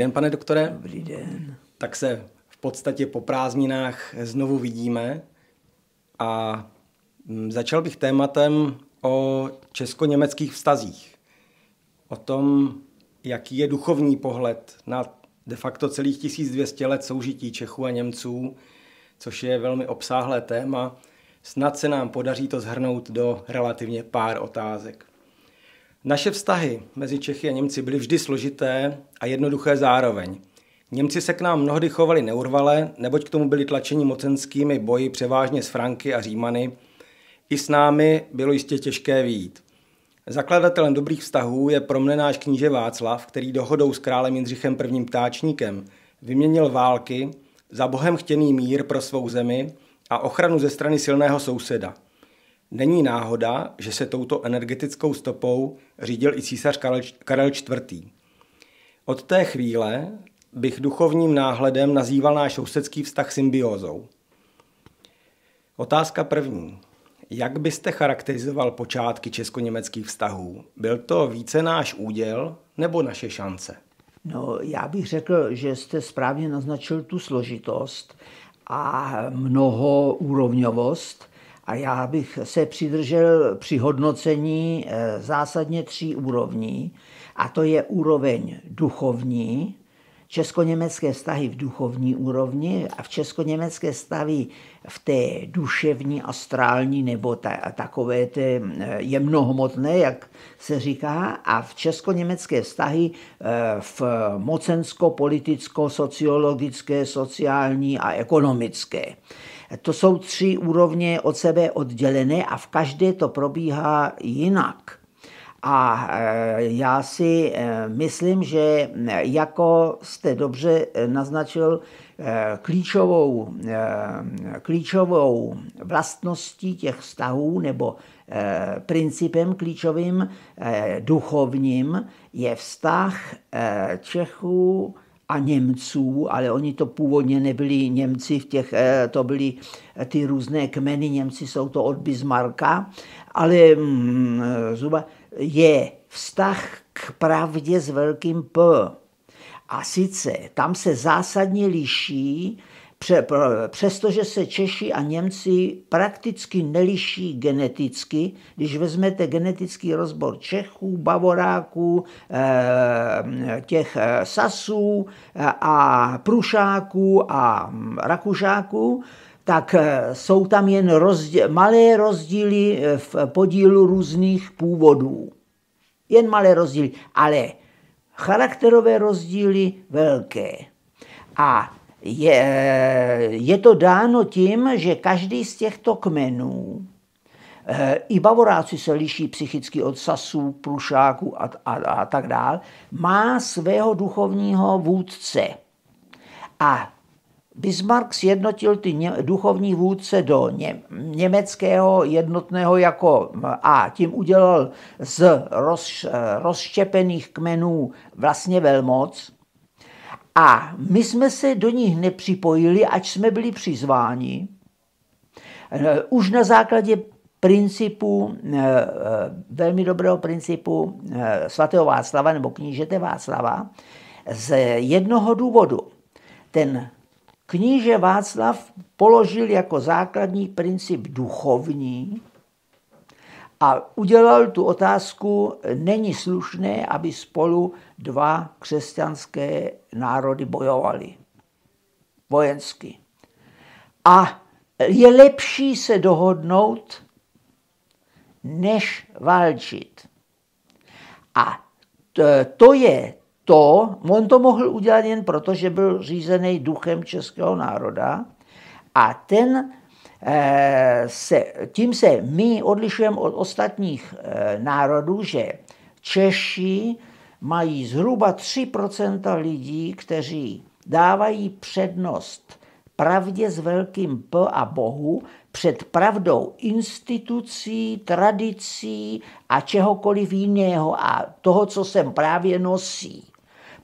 den, pane doktore. Dobrý den. Tak se v podstatě po prázdninách znovu vidíme a mm, začal bych tématem o česko-německých vztazích. O tom, jaký je duchovní pohled na de facto celých 1200 let soužití Čechů a Němců, což je velmi obsáhlé téma. Snad se nám podaří to zhrnout do relativně pár otázek. Naše vztahy mezi Čechy a Němci byly vždy složité a jednoduché zároveň. Němci se k nám mnohdy chovali neurvale, neboť k tomu byli tlačeni mocenskými boji převážně s Franky a Římany. I s námi bylo jistě těžké výjít. Zakladatelem dobrých vztahů je pro mne náš kníže Václav, který dohodou s králem Jindřichem I. ptáčníkem vyměnil války za bohem chtěný mír pro svou zemi a ochranu ze strany silného souseda – Není náhoda, že se touto energetickou stopou řídil i císař Karel IV. Od té chvíle bych duchovním náhledem nazýval náš sousedský vztah symbiózou. Otázka první. Jak byste charakterizoval počátky česko-německých vztahů? Byl to více náš úděl nebo naše šance? No, já bych řekl, že jste správně naznačil tu složitost a mnohoúrovňovost a já bych se přidržel při hodnocení eh, zásadně tří úrovní, a to je úroveň duchovní, česko-německé vztahy v duchovní úrovni a v česko-německé stavy v té duševní, astrální nebo ta, takové té eh, jemnohmotné, jak se říká, a v česko-německé vztahy eh, v mocensko-politicko-sociologické, sociální a ekonomické. To jsou tři úrovně od sebe oddělené a v každé to probíhá jinak. A eh, já si eh, myslím, že eh, jako jste dobře naznačil, klíčovou, klíčovou vlastností těch vztahů nebo principem klíčovým duchovním je vztah Čechů a Němců, ale oni to původně nebyli Němci, v těch, eh, to byly eh, ty různé kmeny, Němci jsou to od Bismarcka, ale mm, eh, zhruba je vztah k pravdě s velkým P. A sice tam se zásadně liší přestože se Češi a Němci prakticky neliší geneticky, když vezmete genetický rozbor Čechů, Bavoráků, eh, těch eh, Sasů eh, a Prušáků a mm, Rakušáků, tak jsou tam jen rozdíl, malé rozdíly v podílu různých původů. Jen malé rozdíly, ale charakterové rozdíly velké. A je, je to dáno tím, že každý z těchto kmenů, eh, i bavoráci se liší psychicky od sasů, prušáků a, a, a tak dál, má svého duchovního vůdce. A Bismarck sjednotil ty ně, duchovní vůdce do ně, německého jednotného jako a tím udělal z roz, eh, rozštěpených kmenů vlastně velmoc, a my jsme se do nich nepřipojili, ať jsme byli přizváni. Eh, už na základě principu, eh, eh, velmi dobrého principu svatého Václava nebo knížete Václava z jednoho důvodu. Ten kníže Václav položil jako základní princip duchovní, a udělal tu otázku, není slušné, aby spolu dva křesťanské národy bojovali vojensky. A je lepší se dohodnout, než válčit. A to je to, on to mohl udělat jen proto, že byl řízený duchem českého národa a ten Eh, se, tím se my odlišujeme od ostatních eh, národů, že Češi mají zhruba 3 lidí, kteří dávají přednost pravdě s velkým P a Bohu před pravdou institucí, tradicí a čehokoliv jiného a toho, co sem právě nosí.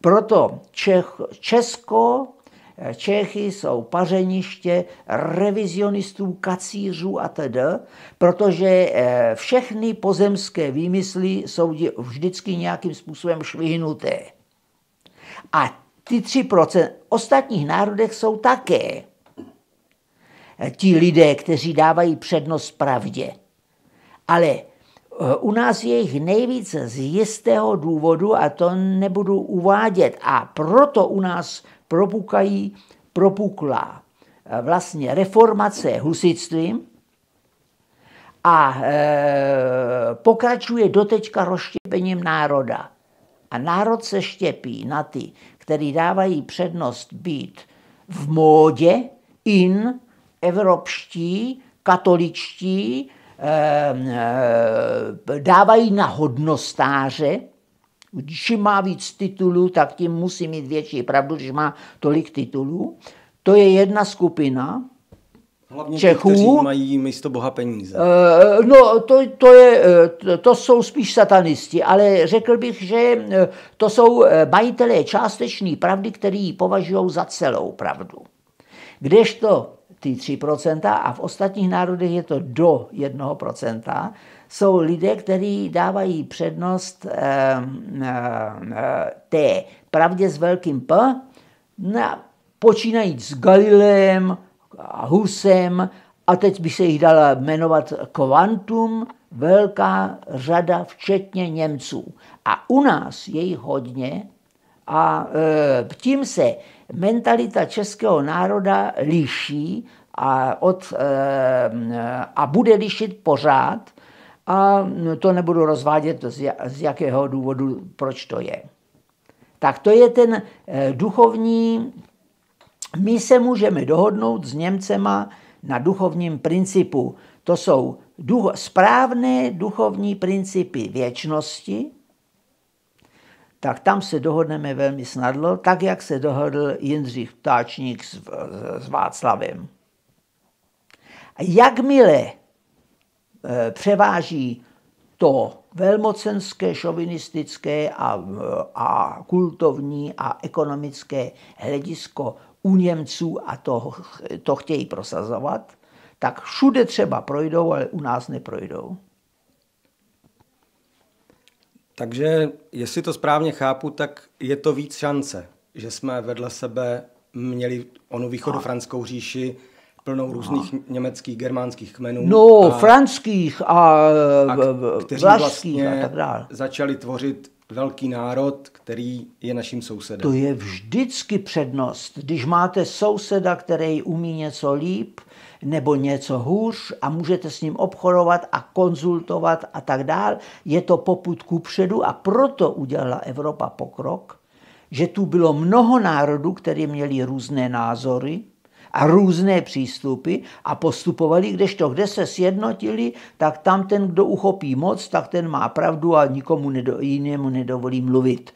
Proto Čech, Česko Eh, Čechy jsou pařeniště revizionistů, kacířů a td., protože eh, všechny pozemské výmysly jsou vždycky nějakým způsobem švihnuté. A ty 3% ostatních národech jsou také eh, ti lidé, kteří dávají přednost pravdě. Ale u nás je jich nejvíc z jistého důvodu a to nebudu uvádět. A proto u nás propukají, propukla eh, vlastně reformace husitstvím a e, pokračuje dotečka rozštěpením národa. A národ se štěpí na ty, který dávají přednost být v módě, in, evropští, katoličtí, e, e, dávají na hodnostáře, Čím má víc titulů, tak tím musí mít větší pravdu, když má tolik titulů. To je jedna skupina, Hlavně Čechů. Ty, kteří mají místo Boha peníze. E, no, to, to, je, to, eh, to jsou spíš satanisti, ale řekl bych, že eh, to jsou majitelé částečné pravdy, který ji považují za celou pravdu. Kdežto ty 3% a v ostatních národech je to do 1%, jsou lidé, kteří dávají přednost eh, eh, té pravdě s velkým P, na, počínajíc s Galileem a Husem, a teď by se jich dala jmenovat kvantum, velká řada, včetně Němců. A u nás je jich hodně a e, tím se mentalita českého národa liší a, od, e, a bude lišit pořád, a to nebudu rozvádět z jakého důvodu, proč to je. Tak to je ten eh, duchovní, my se můžeme dohodnout s Němcema na duchovním principu. To jsou duch, správné duchovní principy věčnosti, tak tam se dohodneme velmi snadlo, tak jak se dohodl Jindřich Ptáčník s, s Václavem. A jakmile Eh, převáží to velmocenské, šovinistické a, eh, a kultovní a ekonomické hledisko u Němců a to, to chtějí prosazovat, tak všude třeba projdou, ale u nás neprojdou. Takže, jestli to správně chápu, tak je to víc šance, že jsme vedle sebe měli onu východofranskou říši, plnou různých a. německých, germánských kmenů. No, a, franských a, a kteří vlastně a tak dále. začali tvořit velký národ, který je naším sousedem. To je vždycky přednost. Když máte souseda, který umí něco líp nebo něco hůř a můžete s ním obchodovat a konzultovat a tak dál, je to poput ku předu a proto udělala Evropa pokrok, že tu bylo mnoho národů, které měli různé názory, a různé přístupy a postupovali, kdežto kde se sjednotili, tak tam ten, kdo uchopí moc, tak ten má pravdu a nikomu nedo, jinému nedovolí mluvit.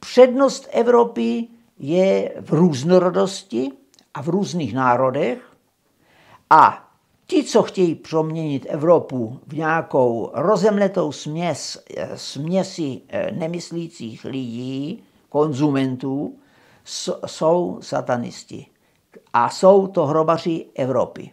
Přednost Evropy je v různorodosti a v různých národech a ti, co chtějí proměnit Evropu v nějakou rozemletou směs, směsi eh, nemyslících lidí, konzumentů, jsou satanisti a jsou to hrobaři Evropy.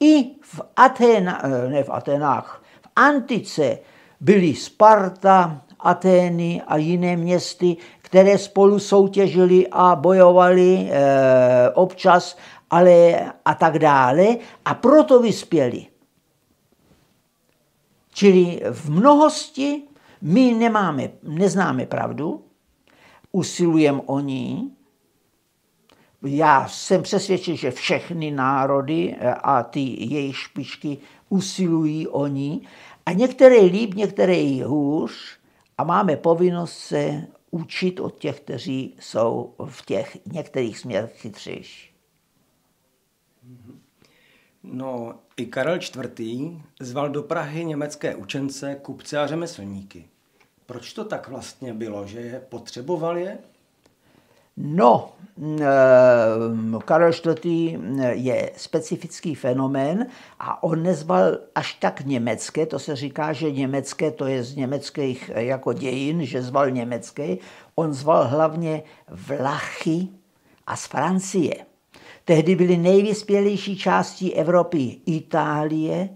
I v, Aténa, eh, ne v Atenách, v Antice byly Sparta, Atény a jiné městy, které spolu soutěžili a bojovali e, občas ale a tak dále a proto vyspěli. Čili v mnohosti my nemáme, neznáme pravdu, usilujeme o ní, já jsem přesvědčen, že všechny národy eh, a ty jejich špičky usilují o ní. A některé líp, některé hůř. A máme povinnost se učit od těch, kteří jsou v těch některých směrech chytřejší. No, i Karel IV. zval do Prahy německé učence, kupce a řemeslníky. Proč to tak vlastně bylo, že je potřeboval je No, mm, eh, Karel IV. Mm, je specifický fenomén a on nezval až tak německé, to se říká, že německé, to je z německých eh, jako dějin, že zval německé, on zval hlavně Vlachy a z Francie. Tehdy byly nejvyspělejší části Evropy Itálie,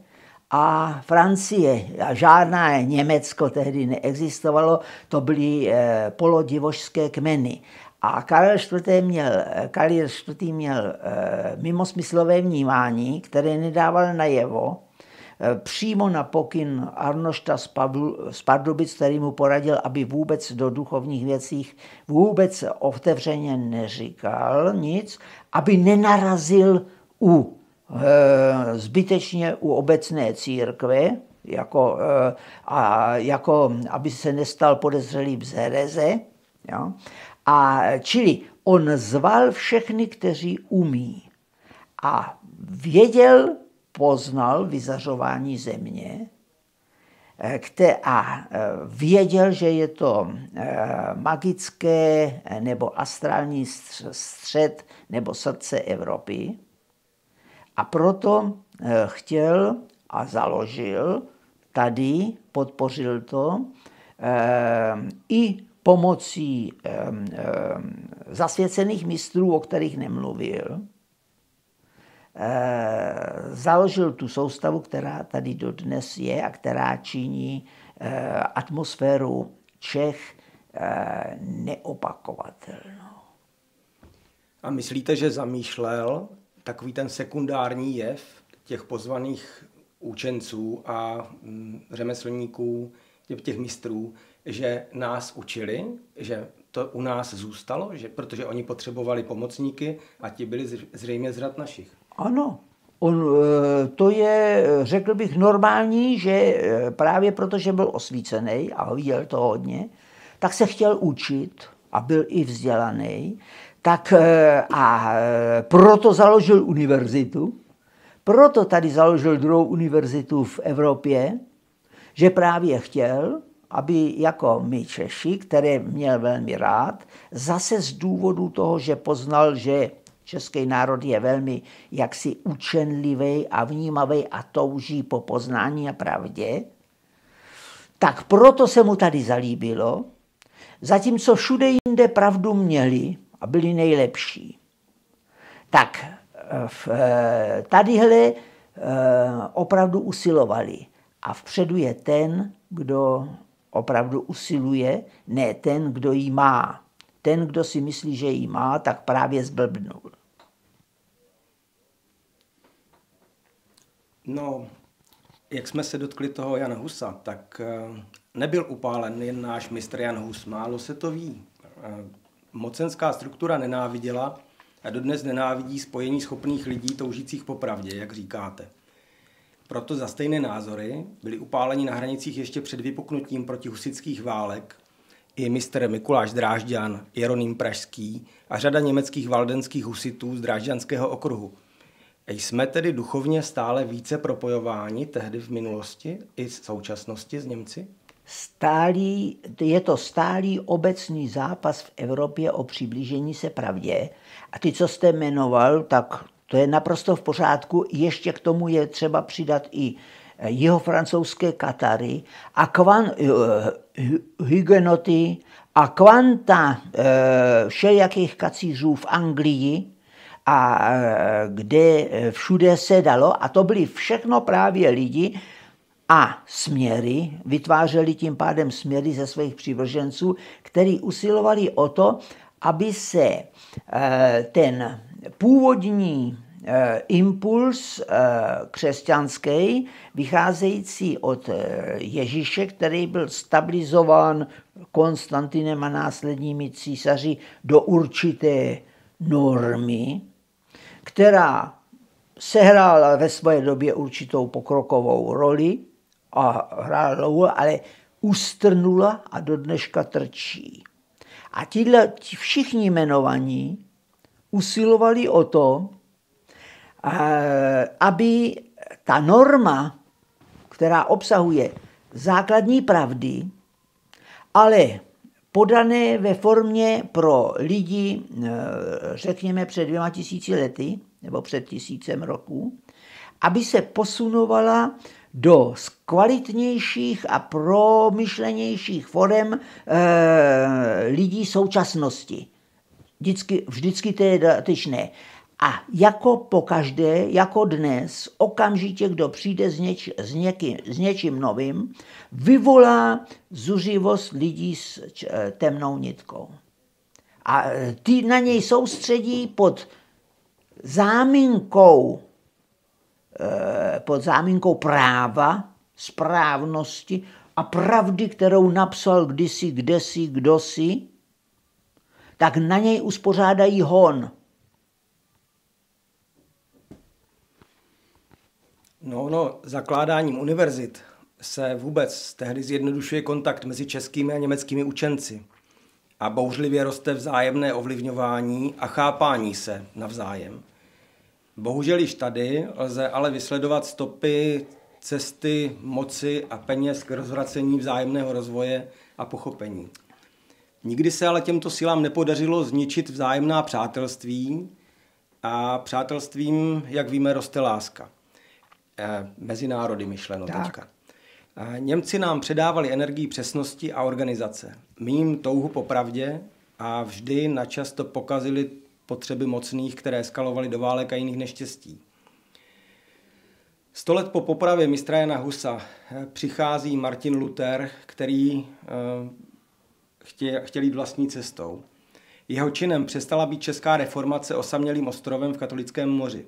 a Francie, a žádné Německo tehdy neexistovalo, to byly eh, polodivožské kmeny. A Karel IV. měl, eh, Karel IV. měl eh, mimosmyslové vnímání, které nedával najevo, eh, přímo na pokyn Arnošta z Pardubic, který mu poradil, aby vůbec do duchovních věcích vůbec otevřeně neříkal nic, aby nenarazil u zbytečně u obecné církve, jako, a jako aby se nestal podezřelý z hereze, jo? A čili on zval všechny, kteří umí. A věděl, poznal vyzařování země eh, a eh, věděl, že je to eh, magické nebo astrální střed nebo srdce Evropy. A proto chtěl a založil tady, podpořil to, i pomocí um, um, zasvěcených mistrů, o kterých nemluvil, eh, založil tu soustavu, která tady dodnes je a která činí eh, atmosféru Čech eh, neopakovatelnou. A myslíte, že zamýšlel takový ten sekundární jev těch pozvaných učenců a mm, řemeslníků, těch, těch mistrů, že nás učili, že to u nás zůstalo, že, protože oni potřebovali pomocníky a ti byli zřejmě z našich. Ano, On, eh, to je, řekl bych, normální, že eh, právě protože byl osvícený a viděl to hodně, tak se chtěl učit a byl i vzdělaný, tak eh, a proto založil univerzitu, proto tady založil druhou univerzitu v Evropě, že právě chtěl, aby jako my Češi, které měl velmi rád, zase z důvodu toho, že poznal, že český národ je velmi jaksi učenlivý a vnímavý a touží po poznání a pravdě, tak proto se mu tady zalíbilo, zatímco všude jinde pravdu měli a byli nejlepší. Tak eh, v, eh, tadyhle eh, opravdu usilovali. A vpředu je ten, kdo opravdu usiluje, ne ten, kdo ji má. Ten, kdo si myslí, že ji má, tak právě zblbnul. No, jak jsme se dotkli toho Jana Husa, tak eh, nebyl upálen jen náš mistr Jan Hus, málo se to ví. Eh, mocenská struktura nenáviděla a dodnes nenávidí spojení schopných lidí toužících po pravdě, jak říkáte. Proto za stejné názory byli upáleni na hranicích ještě před vypuknutím protihusických válek i mistr Mikuláš Drážďan, Jeroným Pražský a řada německých valdenských husitů z Drážďanského okruhu. A jsme tedy duchovně stále více propojováni tehdy v minulosti i v současnosti s Němci? Stálý, je to stálý obecný zápas v Evropě o přiblížení se pravdě. A ty, co jste jmenoval, tak to je naprosto v pořádku. Ještě k tomu je třeba přidat i jeho francouzské Katary a kvan, eh, hugenoty a kvanta eh, všelijakých kacířů v Anglii, a eh, kde všude se dalo, a to byli všechno právě lidi a směry, vytvářeli tím pádem směry ze svých přivrženců, který usilovali o to, aby se ten původní eh, impuls eh, křesťanský, vycházející od eh, Ježíše, který byl stabilizován Konstantinem a následními císaři do určité normy, která sehrála ve své době určitou pokrokovou roli a hrála dlouho, ale ustrnula a do dneška trčí. A ti všichni jmenovaní usilovali o to, aby ta norma, která obsahuje základní pravdy, ale podané ve formě pro lidi, e, řekněme před dvěma tisíci lety, nebo před tisícem roků, aby se posunovala do kvalitnějších a promyšlenějších forem e, lidí současnosti vždycky, vždycky to je dodatečné. A jako po každé, jako dnes, okamžitě, kdo přijde s, něč, s, někým, s něčím novým, vyvolá zuřivost lidí s eh, temnou nitkou. A eh, ty na něj soustředí pod záminkou, eh, pod záminkou práva, správnosti a pravdy, kterou napsal kdysi, kdesi, kdosi, tak na něj uspořádají hon. No, no, zakládáním univerzit se vůbec tehdy zjednodušuje kontakt mezi českými a německými učenci a bouřlivě roste vzájemné ovlivňování a chápání se navzájem. Bohužel již tady lze ale vysledovat stopy cesty moci a peněz k rozvracení vzájemného rozvoje a pochopení. Nikdy se ale těmto silám nepodařilo zničit vzájemná přátelství a přátelstvím, jak víme, roste láska. E, mezi národy myšleno tak. teďka. E, Němci nám předávali energii přesnosti a organizace. My jim touhu po pravdě a vždy načasto pokazili potřeby mocných, které skalovaly do válek a jiných neštěstí. Sto let po popravě mistra Jana Husa eh, přichází Martin Luther, který e, chtě, chtěl jít vlastní cestou. Jeho činem přestala být česká reformace osamělým ostrovem v katolickém moři.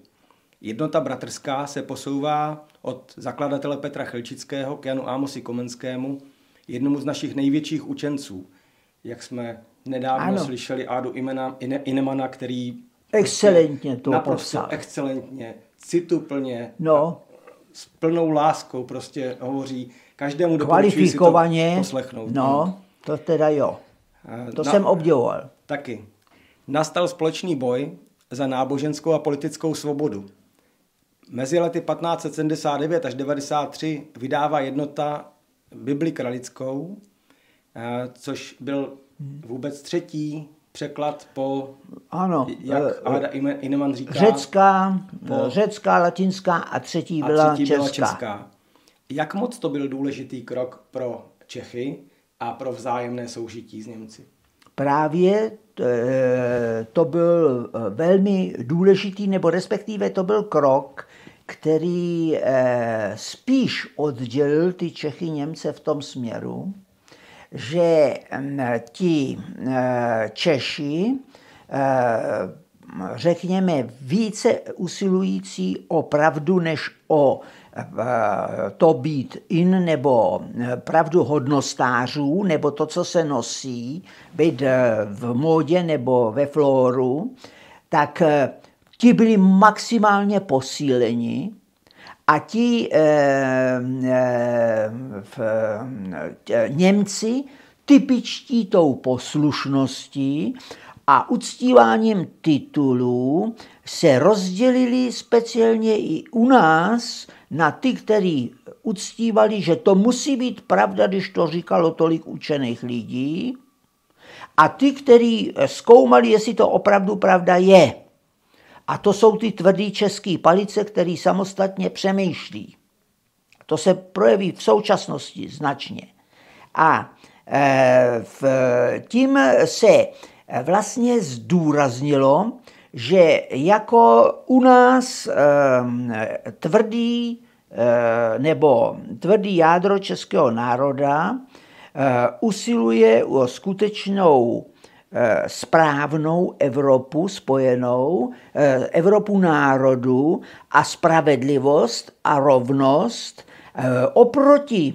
Jednota bratrská se posouvá od zakladatele Petra Chelčického k Janu Ámosi Komenskému, jednomu z našich největších učenců, jak jsme nedávno ano. slyšeli Ádu Imena, Ine, Inemana, který prostě excelentně to naprosto popsal. excelentně, cituplně, no. s plnou láskou prostě hovoří. Každému doporučuji si to poslechnout. No. Hmm. To teda jo. To Na, jsem obdivoval. Taky. Nastal společný boj za náboženskou a politickou svobodu. Mezi lety 1579 až 93 vydává jednota Bibli kralickou, eh, což byl vůbec třetí překlad po, ano, jak eh, Ada Ineman říká, řecká, po, eh, řecká, latinská a třetí byla, a třetí byla česká. česká. Jak moc to byl důležitý krok pro Čechy, a pro vzájemné soužití s Němci. Právě eh, to byl eh, velmi důležitý, nebo respektive to byl krok, který eh, spíš oddělil ty Čechy Němce v tom směru, že hm, ti Češi, řekněme, více usilující o pravdu než o to být in nebo eh, pravdu hodnostářů, nebo to, co se nosí, být eh, v módě nebo ve flóru, tak eh, ti byli maximálně posíleni a ti eh, eh, Němci typičtí tou poslušností a uctíváním titulů se rozdělili speciálně i u nás na ty, kteří uctívali, že to musí být pravda, když to říkalo tolik učených lidí, a ty, kteří zkoumali, jestli to opravdu pravda je. A to jsou ty tvrdý český palice, který samostatně přemýšlí. To se projeví v současnosti značně. A eh, v, tím se vlastně zdůraznilo, že jako u nás ehm, tvrdý eh, nebo tvrdý jádro českého národa eh, usiluje o skutečnou eh, správnou Evropu spojenou, Evropu národu a spravedlivost a rovnost oproti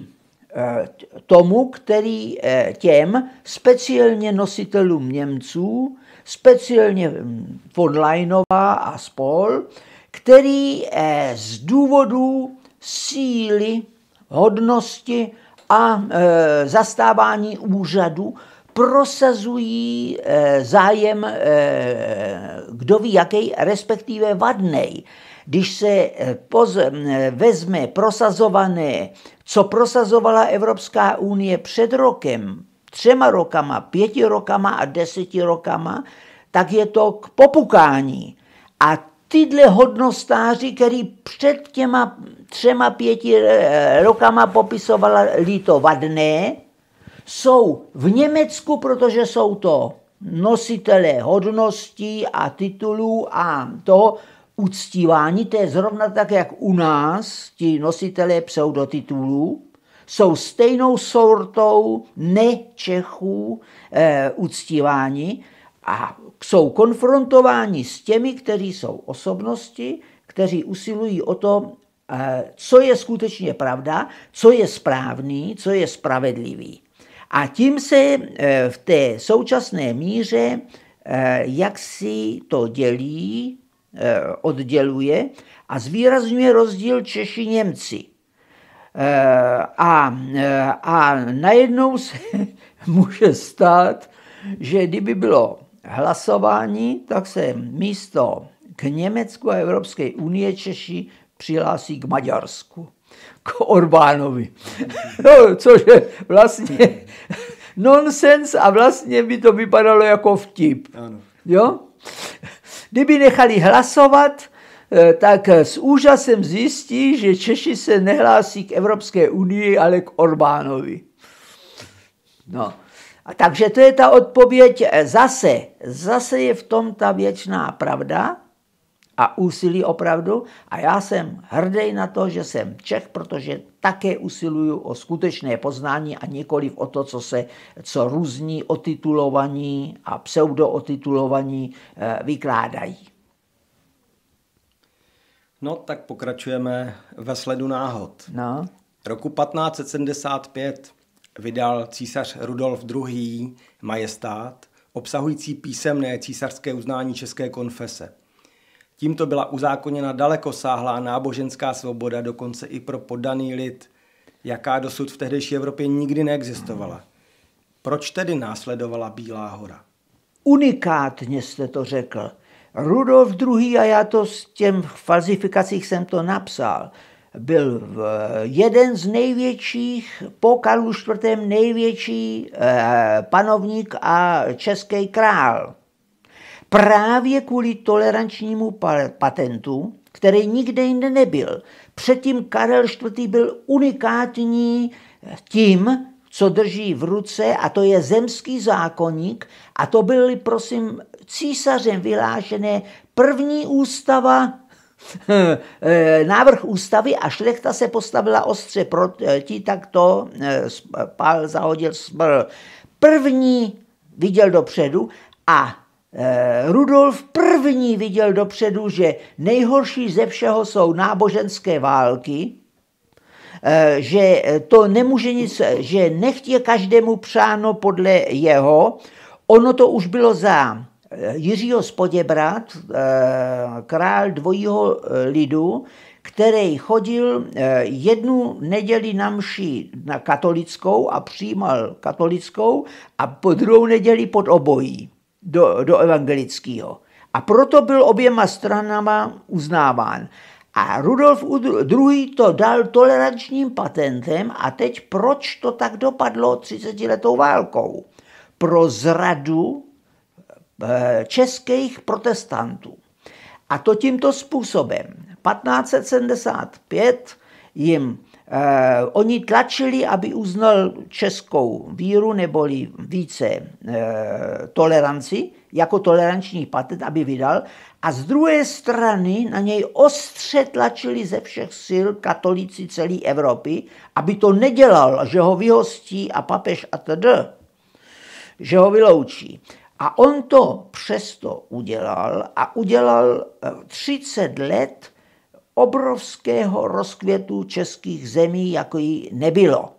tomu, který těm speciálně nositelům Němců, speciálně von mm, Podlajnová a spol, který eh, z důvodu síly, hodnosti a eh, zastávání úřadu prosazují eh, zájem, kdo ví jaký, respektive vadnej. Když se poz, vezme prosazované, co prosazovala Evropská unie před rokem, třema rokama, pěti rokama a deseti rokama, tak je to k popukání. A tyhle hodnostáři, který před těma třema pěti eh, rokama popisovala vadné, jsou v Německu, protože jsou to nositelé hodností a titulů a to uctívání. To je zrovna tak, jak u nás, ti nositelé pseudotitulů, jsou stejnou sortou nečechů e, eh, uctíváni a jsou konfrontováni s těmi, kteří jsou osobnosti, kteří usilují o to, e, co je skutečně pravda, co je správný, co je spravedlivý. A tím se e, v té současné míře e, jak si to dělí, odděluje a zvýrazňuje rozdíl Češi-Němci. Eh, a, eh, a najednou se může stát, že kdyby bylo hlasování, tak se místo k Německu a Evropské unie Češi přihlásí k Maďarsku, k Orbánovi. No, což je vlastně nonsens a vlastně by to vypadalo jako vtip. Ano. Jo? Kdyby nechali hlasovat, Eh, tak s úžasem zjistí, že Češi se nehlásí k Evropské unii, ale k Orbánovi. No. A takže to je ta odpověď eh, zase. Zase je v tom ta věčná pravda a úsilí o pravdu. A já jsem hrdý na to, že jsem Čech, protože také usiluju o skutečné poznání a nikoliv o to, co se co různí otitulovaní a pseudootitulovaní eh, vykládají. No tak pokračujeme ve sledu náhod. No. Roku 1575 vydal císař Rudolf II. majestát obsahující písemné císařské uznání České konfese. Tímto byla uzákoněna dalekosáhlá náboženská svoboda dokonce i pro poddaný lid, jaká dosud v tehdejší Evropě nikdy neexistovala. Proč tedy následovala Bílá hora? Unikátně jste to řekl. Rudolf II. a já to s těm falzifikacích jsem to napsal, byl jeden z největších, po Karlu IV. největší eh, panovník a český král. Právě kvůli tolerančnímu patentu, který nikde jinde nebyl. Předtím Karel IV. byl unikátní tím, co drží v ruce, a to je zemský zákonník, a to byly, prosím, císařem vylášené první ústava, eh, návrh ústavy a šlechta se postavila ostře proti, tak to eh, pál zahodil smrl. První viděl dopředu a eh, Rudolf první viděl dopředu, že nejhorší ze všeho jsou náboženské války, že to nemůže nic, že nechtě každému přáno podle jeho. Ono to už bylo za Eh, Jiřího Spoděbrat, eh, král dvojího eh, lidu, který chodil jednu neděli na mši na katolickou a přijímal katolickou a po druhou neděli pod obojí do, do evangelického. A proto byl oběma stranama uznáván. A Rudolf II. to dal tolerančním patentem a teď proč to tak dopadlo 30 letou válkou? Pro zradu Eh, českých protestantů. A to tímto způsobem. 1575 jim eh, oni tlačili, aby uznal českou víru neboli více eh, toleranci, jako toleranční patent, aby vydal. A z druhé strany na něj ostře tlačili ze všech sil katolíci celé Evropy, aby to nedělal, že ho vyhostí a papež a td. Že ho vyloučí. A on to přesto udělal a udělal 30 eh, let obrovského rozkvětu českých zemí, jako ji nebylo.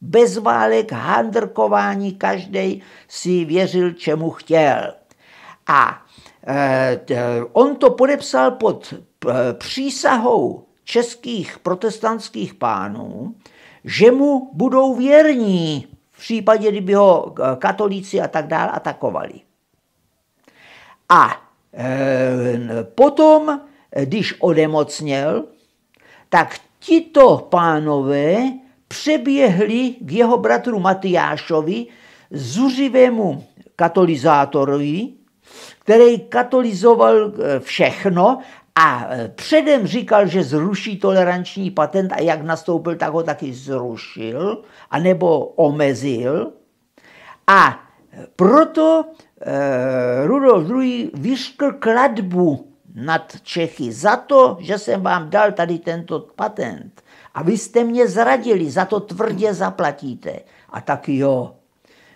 Bez válek, handrkování, každý si věřil, čemu chtěl. A eh, eh, on to podepsal pod přísahou českých protestantských pánů, že mu budou věrní v případě, kdyby ho eh, katolíci a tak dále atakovali. A e, potom, když odemocněl, tak tito pánové přeběhli k jeho bratru Matyášovi, zuřivému katolizátorovi, který katolizoval eh, všechno a e, předem říkal, že zruší toleranční patent a jak nastoupil, tak ho taky zrušil, anebo omezil. A e, proto e, Rudolf II. vyškl kladbu nad Čechy za to, že jsem vám dal tady tento patent. A vy jste mě zradili, za to tvrdě zaplatíte. A tak jo.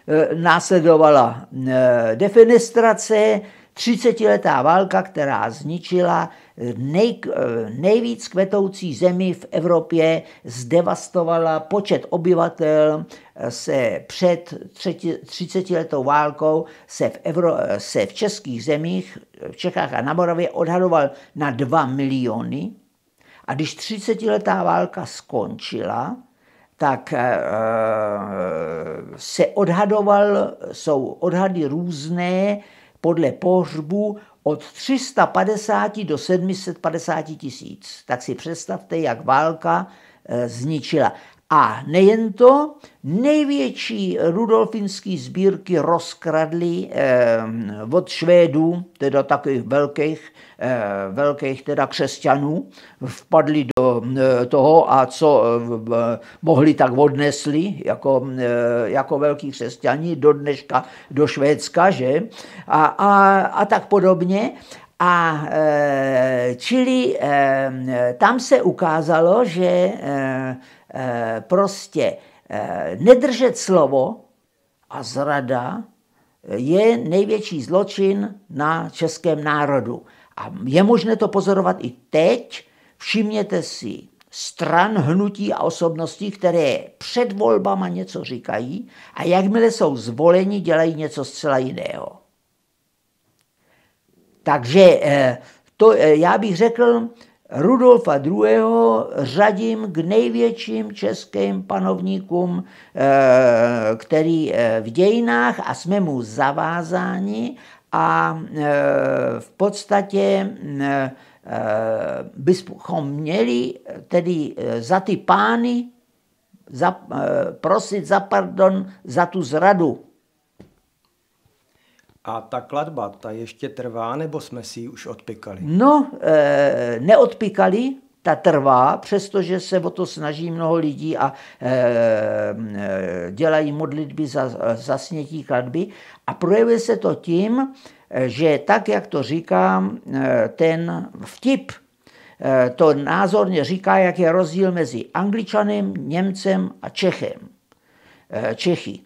E, následovala e, defenestrace, Třicetiletá válka, která zničila nej, nejvíc kvetoucí zemi v Evropě, zdevastovala počet obyvatel, eh, se před 30 letou válkou se v, Evro, eh, se v českých zemích, eh, v Čechách a na Moravě odhadoval na 2 miliony. A když 30 letá válka skončila, tak se odhadoval, jsou odhady různé, podle pohřbu od 350 do 750 tisíc. Tak si představte, jak válka eh, zničila. A nejen to, největší rudolfinský sbírky rozkradli eh, od Švédů, teda takových velkých, eh, velkých teda křesťanů, vpadli do eh, toho a co eh, mohli, tak odnesli jako, eh, jako velký křesťani do dneška do Švédska, že? A, a, a tak podobně. A e, čili e, tam se ukázalo, že e, prostě nedržet slovo a zrada je největší zločin na českém národu. A je možné to pozorovat i teď. Všimněte si stran, hnutí a osobností, které před volbama něco říkají a jakmile jsou zvoleni, dělají něco zcela jiného. Takže eh, to, eh, já bych řekl, Rudolfa II. řadím k největším českým panovníkům, eh, který v dějinách a jsme mu zavázáni a v podstatě mm, bychom měli tedy za ty pány za, prosit za pardon za tu zradu, a ta kladba, ta ještě trvá, nebo jsme si ji už odpikali? No, e, eh, neodpikali, ta trvá, přestože se o to snaží mnoho lidí a e, dělají modlitby za, za snětí kladby. A projevuje se to tím, že tak, jak to říkám, ten vtip, to názorně říká, jak je rozdíl mezi Angličanem, Němcem a Čechem. Čechy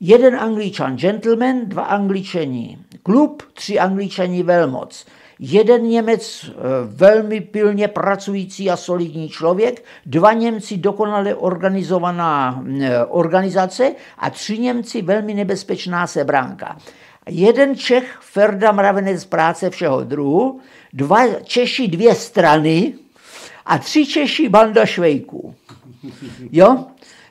jeden angličan gentleman, dva angličani klub, tři angličani velmoc. Jeden Němec eh, velmi pilně pracující a solidní člověk, dva Němci dokonale organizovaná eh, organizace a tři Němci velmi nebezpečná sebránka. Jeden Čech, Ferda Mravenec práce všeho druhu, dva Češi dvě strany a tři Češi banda švejků. Jo?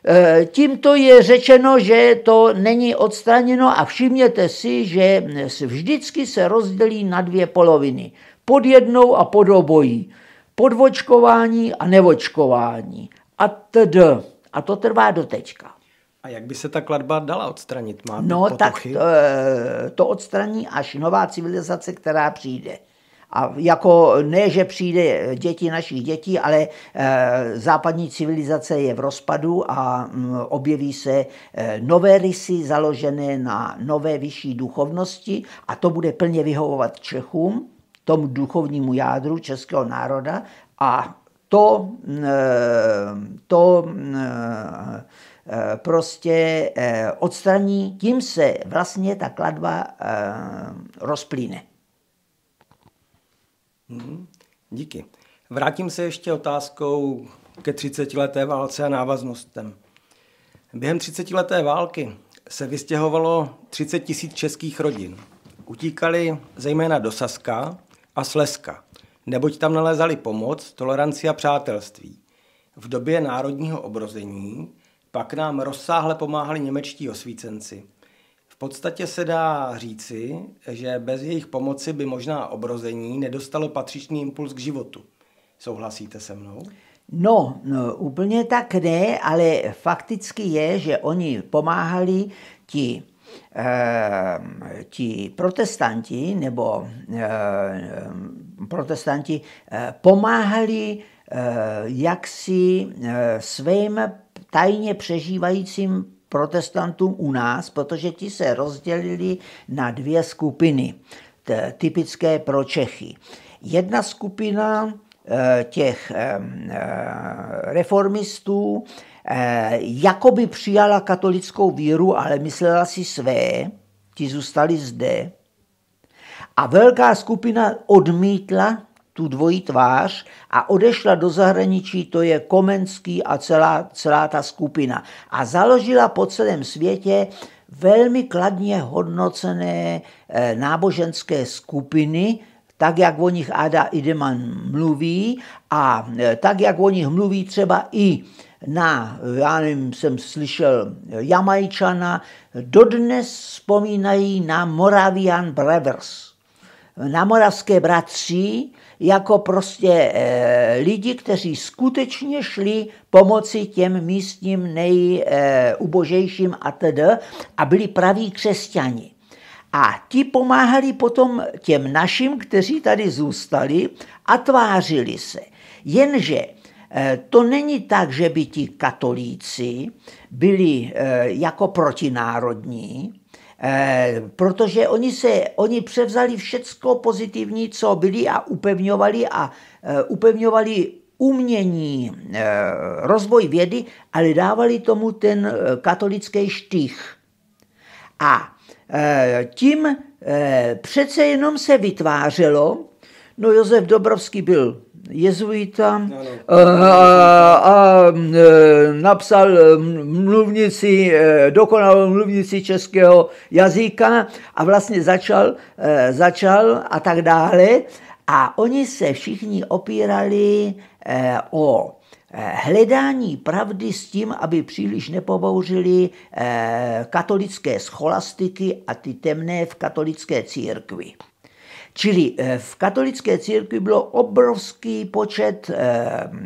Eh, tímto je řečeno, že to není odstraněno a všimněte si, že vždycky se rozdělí na dvě poloviny. Pod jednou a pod obojí. Podvočkování a nevočkování. A td. A to trvá do tečka. A jak by se ta kladba dala odstranit? Má no potuchy? tak to, eh, to odstraní až nová civilizace, která přijde. A jako ne, že přijde děti našich dětí, ale eh, západní civilizace je v rozpadu a mm, objeví se eh, nové rysy založené na nové vyšší duchovnosti a to bude plně vyhovovat Čechům, tomu duchovnímu jádru českého národa a to, mm, eh, to mm, prostě odstraní, tím se vlastně ta kladba rozplíne. Hmm, díky. Vrátím se ještě otázkou ke 30-leté válce a návaznostem. Během 30-leté války se vystěhovalo 30 tisíc českých rodin. Utíkali zejména do Saska a Slezska, neboť tam nalézali pomoc, toleranci a přátelství. V době národního obrození pak nám rozsáhle pomáhali němečtí osvícenci – podstatě se dá říci, že bez jejich pomoci by možná obrození nedostalo patřičný impuls k životu. Souhlasíte se mnou? No, no, úplně tak ne, ale fakticky je, že oni pomáhali ti, e, ti protestanti, nebo e, protestanti e, pomáhali e, jaksi e, svým tajně přežívajícím protestantům u nás, protože ti se rozdělili na dvě skupiny, typické pro Čechy. Jedna skupina eh, těch eh, eh, reformistů jakoby přijala katolickou víru, ale myslela si své, ti zůstali zde. A velká skupina odmítla tu dvojí tvář a odešla do zahraničí, to je Komenský a celá, celá ta skupina. A založila po celém světě velmi kladně hodnocené eh, náboženské skupiny, tak, jak o nich Ada Ideman mluví a eh, tak, jak o nich mluví třeba i na, já nevím, jsem slyšel Jamajčana, dodnes vzpomínají na Moravian Brothers, na moravské bratři, jako prostě eh, lidi, kteří skutečně šli pomoci těm místním nejubožejším eh, atd. a a byli praví křesťani. A ti pomáhali potom těm našim, kteří tady zůstali a tvářili se. Jenže eh, to není tak, že by ti katolíci byli jako protinárodní, Eh, protože oni, se, oni převzali všecko pozitivní, co byli a upevňovali a eh, upevňovali umění, eh, rozvoj vědy, ale dávali tomu ten eh, katolický štych. A tím přece jenom se vytvářelo, no Josef Dobrovský byl jezuita ano. Eh, a, a eh, napsal mluvnici, eh, dokonalou mluvnici českého jazyka a vlastně začal, začal a tak dále. A oni se všichni opírali o hledání pravdy s tím, aby příliš nepobouřili katolické scholastiky a ty temné v katolické církvi. Čili eh, v katolické církvi bylo obrovský počet eh,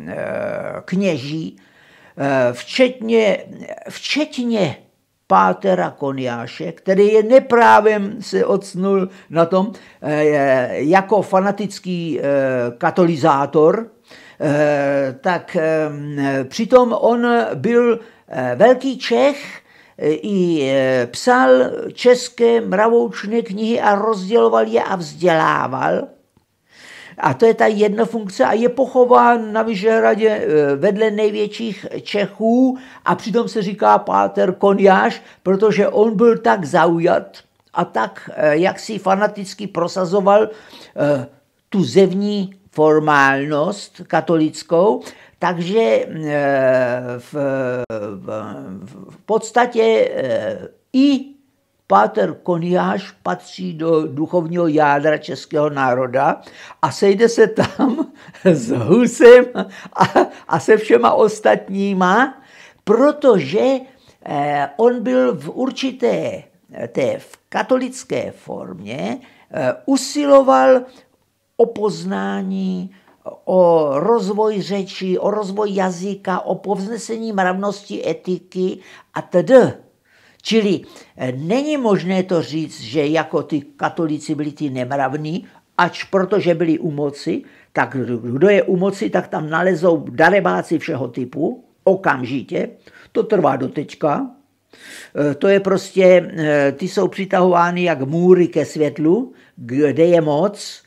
eh, kněží, včetně, včetně pátera Koniáše, který je neprávem se odsnul na tom jako fanatický katolizátor, tak přitom on byl velký Čech, E, i e, psal české mravoučné knihy a rozděloval je a vzdělával. A to je ta jedna funkce a je pochován na Vyšehradě e, vedle největších Čechů a přitom se říká Páter Konjáš, protože on byl tak zaujat a tak, jak si fanaticky prosazoval tu zevní formálnost katolickou, takže eh, v, v podstatě eh, i Páter Koniáš patří do duchovního jádra českého národa a sejde se tam s Husem a, a se všema ostatníma, protože eh, on byl v určité té v katolické formě, usiloval o poznání o rozvoj řeči, o rozvoj jazyka, o povznesení mravnosti etiky a td. Čili eh, není možné to říct, že jako ty katolíci byli ty nemravní, ač protože byli u moci, tak kdo je u moci, tak tam nalezou darebáci všeho typu, okamžitě, to trvá do teďka. Eh, to je prostě, eh, ty jsou přitahovány jak můry ke světlu, kde je moc,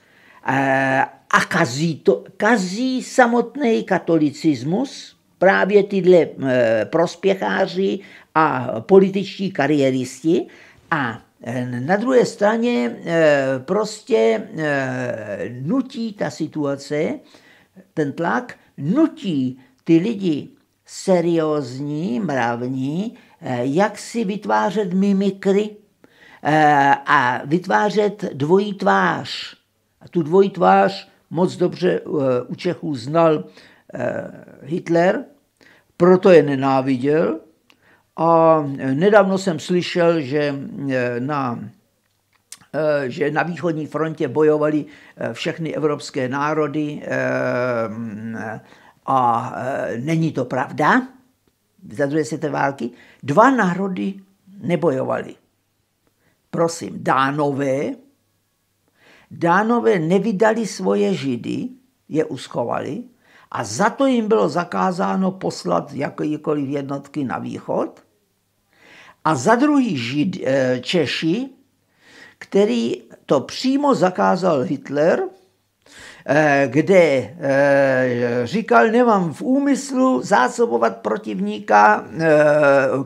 a kazí, to, kazí samotný katolicismus, právě tyhle eh, prospěcháři a političtí kariéristi a eh, na druhé straně eh, prostě nutí ta situace, ten tlak, nutí ty lidi seriózní, mravní, jak si vytvářet mimikry a vytvářet dvojí tvář. A tu dvojí tvář moc dobře eh, u Čechů znal eh, Hitler, proto je nenáviděl. A eh, nedávno jsem slyšel, že na že na východní frontě bojovali všechny evropské národy a není to pravda. Za druhé světové války dva národy nebojovali. Prosím, Dánové Dánové nevydali svoje židy, je uschovali, a za to jim bylo zakázáno poslat jakýkoliv jednotky na východ. A za druhý žid, eh, Češi, který to přímo zakázal Hitler, eh, kde eh, říkal, nemám v úmyslu zásobovat protivníka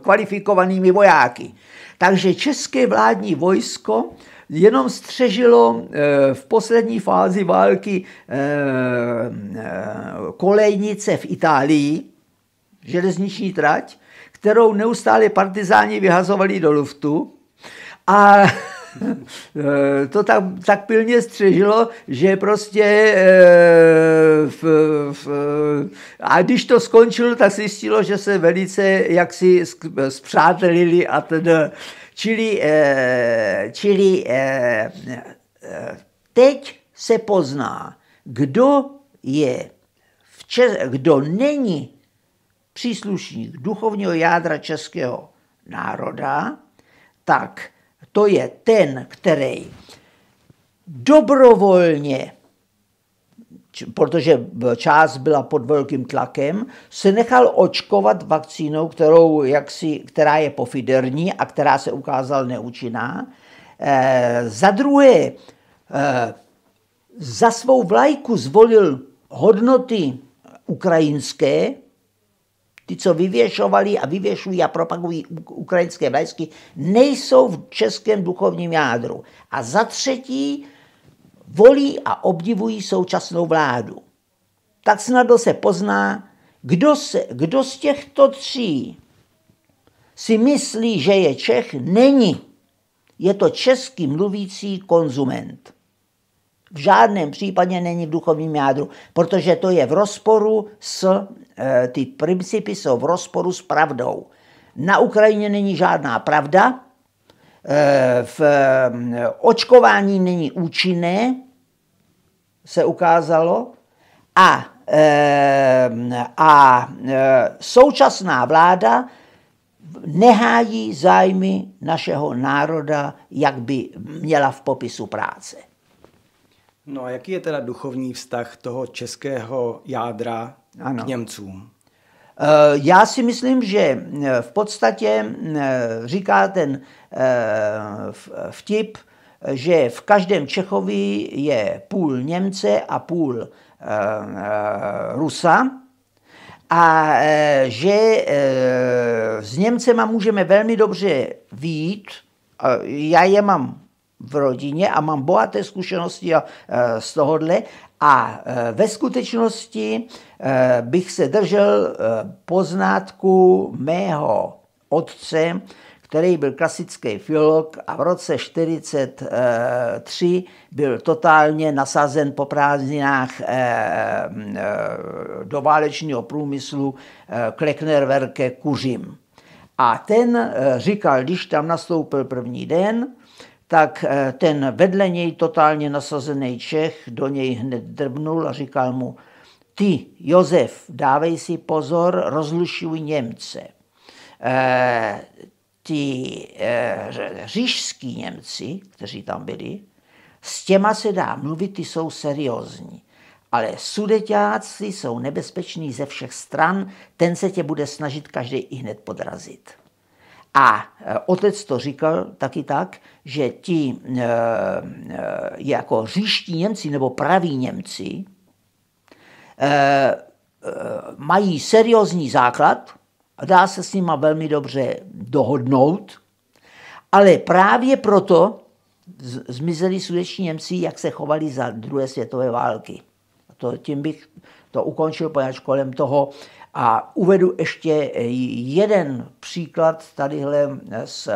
kvalifikovanými vojáky. Takže české vládní vojsko jenom střežilo eh, v poslední fázi války eh, eh, kolejnice v Itálii, železniční trať, kterou neustále partizáni vyhazovali do luftu a to tak, tak pilně střežilo, že prostě v, v, a když to skončilo, tak se zjistilo, že se velice jaksi spřátelili a tedy Čili, eh, čili eh, eh, teď se pozná, kdo je, v Čes- kdo není příslušník duchovního jádra českého národa, tak to je ten, který dobrovolně protože část byla pod velkým tlakem, se nechal očkovat vakcínou, kterou, jaksi, která je pofiderní a která se ukázala neúčinná. E, za druhé, e, za svou vlajku zvolil hodnoty ukrajinské, ty, co vyvěšovali a vyvěšují a propagují ukrajinské vlajky, nejsou v českém duchovním jádru. A za třetí, volí a obdivují současnou vládu. Tak snadno se pozná, kdo, se, kdo z těchto tří si myslí, že je Čech, není. Je to český mluvící konzument. V žádném případě není v duchovním jádru, protože to je v rozporu s, eh, ty principy jsou v rozporu s pravdou. Na Ukrajině není žádná pravda, Eh, v mm, očkování není účinné, se ukázalo, a, eh, a eh, současná vláda nehájí zájmy našeho národa, jak by měla v popisu práce. No a jaký je teda duchovní vztah toho českého jádra ano. k Němcům? Eh, já si myslím, že eh, v podstatě eh, říká ten vtip, že v každém Čechovi je půl Němce a půl Rusa a že s Němcema můžeme velmi dobře vít. Já je mám v rodině a mám bohaté zkušenosti z tohohle a e, ve skutečnosti e, bych se držel e, poznátku mého otce, který byl klasický filolog a v roce 1943 byl totálně nasazen po prázdninách do válečního průmyslu Klecknerwerke Kuřim. A ten říkal, když tam nastoupil první den, tak eh, ten vedle něj totálně nasazený Čech do něj hned drbnul a říkal mu, ty, Josef, dávej si pozor, rozlušuj Němce. E, ti e, eh, řížský Němci, kteří tam byli, s těma se dá mluvit, ty jsou seriózní. Ale sudeťáci jsou nebezpeční ze všech stran, ten se tě bude snažit každý i hned podrazit. A e, otec to říkal taky tak, že ti e, e, jako říští Němci nebo praví Němci mají seriózní základ a dá se s nima velmi dobře dohodnout, ale právě proto zmizeli sudeční Němci, jak se chovali za druhé světové války. To, tím bych to ukončil, poněvadž kolem toho a uvedu ještě jeden příklad tadyhle z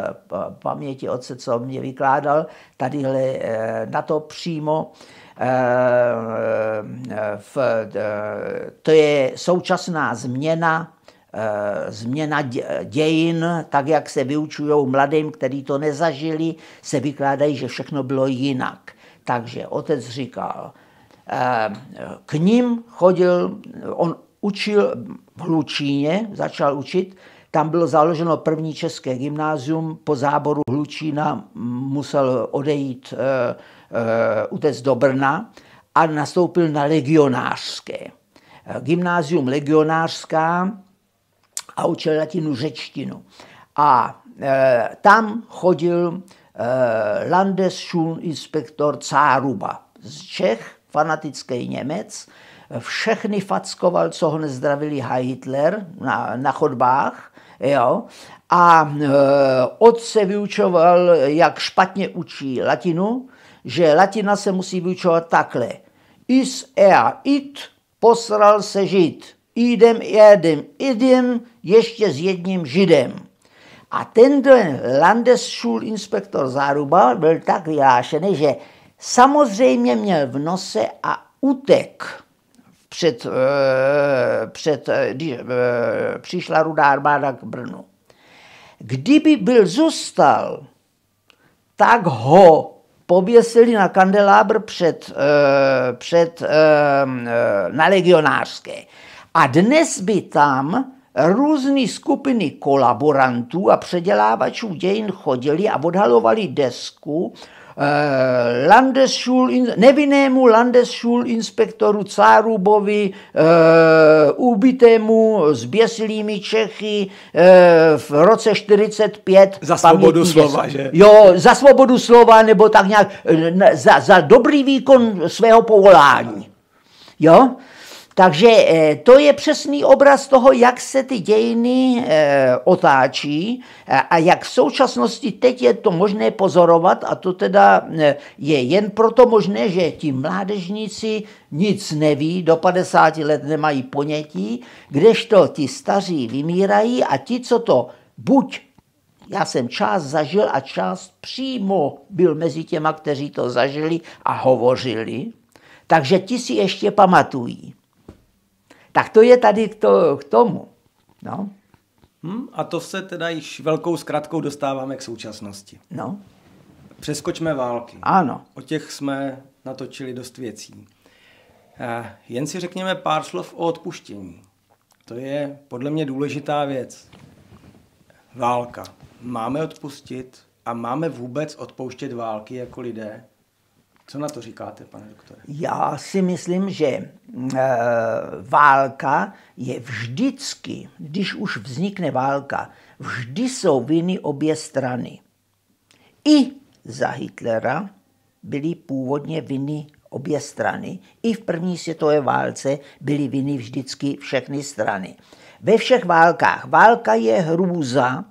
paměti otce, co mě vykládal, tadyhle eh, na to přímo. Eh, eh, to je současná změna změna dějin, tak jak se vyučují mladým, kteří to nezažili, se vykládají, že všechno bylo jinak. Takže otec říkal, k ním chodil, on učil v Hlučíně, začal učit, tam bylo založeno první české gymnázium, po záboru Hlučína musel odejít, e, eh, e, eh, utéct do Brna a nastoupil na legionářské. Eh, gymnázium legionářská a učil latinu řečtinu. A e, tam chodil e, Landesschul inspektor Cáruba z Čech, fanatický Němec, všechny fackoval, co ho nezdravili High Hitler na, na chodbách, jo, a e, eh, otce vyučoval, jak špatně učí latinu, že latina se musí vyučovat takhle. Is er it, posral se žid. Idem, jedem, idem, ještě s jedním židem. A tenhle Landesschulinspektor Záruba byl tak vyhlášený, že samozřejmě měl v nose a utek před, eh, před, eh, když eh, přišla rudá armáda k Brnu. Kdyby byl zůstal, tak ho pověsili na kandelábr před, před, na legionářské. A dnes by tam různé skupiny kolaborantů a předělávačů dějin chodili a odhalovali desku Eh, Landesschul, nevinnému Landesschulinspektoru Cárubovi, eh, ubitému běsilými Čechy eh, v roce 45. Za svobodu slova, že? Jo, za svobodu slova, nebo tak nějak, za, za dobrý výkon svého povolání. Jo? Takže eh, to je přesný obraz toho, jak se ty dějiny eh, otáčí eh, a jak v současnosti teď je to možné pozorovat a to teda je jen proto možné, že ti mládežníci nic neví, do 50 let nemají ponětí, kdežto ti staří vymírají a ti, co to buď já jsem část zažil a část přímo byl mezi těma, kteří to zažili a hovořili, takže ti si ještě pamatují. Tak to je tady k, to, k tomu. No. Hmm, a to se teda již velkou zkratkou dostáváme k současnosti. No. Přeskočme války. Ano. O těch jsme natočili dost věcí. Eh, jen si řekněme pár slov o odpuštění. To je podle mě důležitá věc. Válka. Máme odpustit a máme vůbec odpouštět války jako lidé? Co na to říkáte, pane doktore? Já si myslím, že e, válka je vždycky, když už vznikne válka, vždy jsou viny obě strany. I za Hitlera byly původně viny obě strany. I v první světové válce byly viny vždycky všechny strany. Ve všech válkách. Válka je hrůza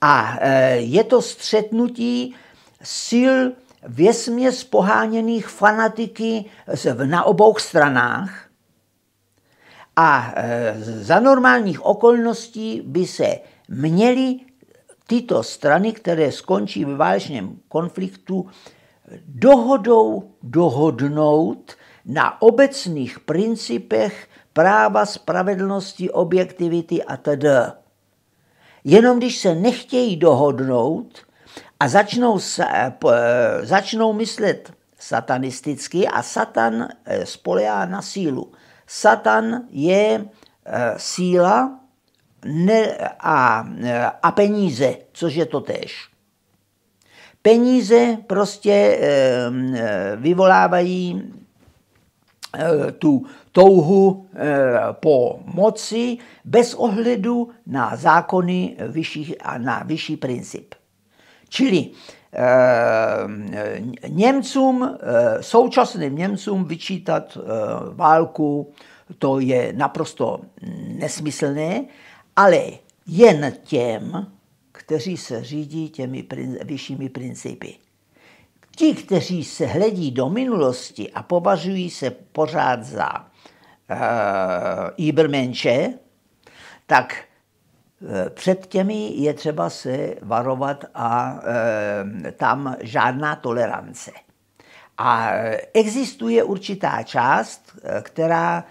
a eh, je to střetnutí sil věsměs poháněných fanatiky na obou stranách a e, za normálních okolností by se měly tyto strany, které skončí ve válečném konfliktu, dohodou dohodnout na obecných principech práva, spravedlnosti, objektivity a td. Jenom když se nechtějí dohodnout, a začnou, eh, eh, začnou myslet satanisticky a Satan eh, spolehá na sílu. Satan je síla a, peníze, což je to též. Peníze prostě ehm, vyvolávají tu touhu po moci bez ohledu na zákony vyšší a na vyšší princip. Čili eh, Němcům, eh, současným Němcům vyčítat eh, válku, to je naprosto nesmyslné, ale jen těm, kteří se řídí těmi prin, vyššími principy. Ti, kteří se hledí do minulosti a považují se pořád za uh, Ibermenče, tak Eh, před těmi je třeba se varovat a e, tam žádná tolerance. A eh, existuje určitá část, která,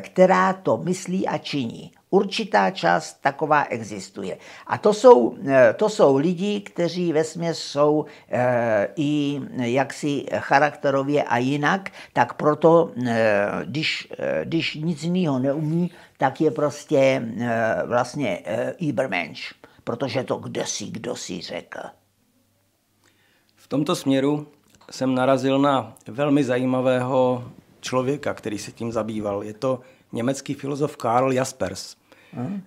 která to myslí a činí. Určitá část taková existuje. A to jsou, to jsou lidi, kteří ve směs jsou e, i jaksi charakterově a jinak, tak proto, e, když, e, když nic jiného neumí, tak je prostě eh, vlastně eh, Ibermensch, protože to kde si kdo si řekl. V tomto směru jsem narazil na velmi zajímavého člověka, který se tím zabýval. Je to německý filozof Karl Jaspers. Hmm.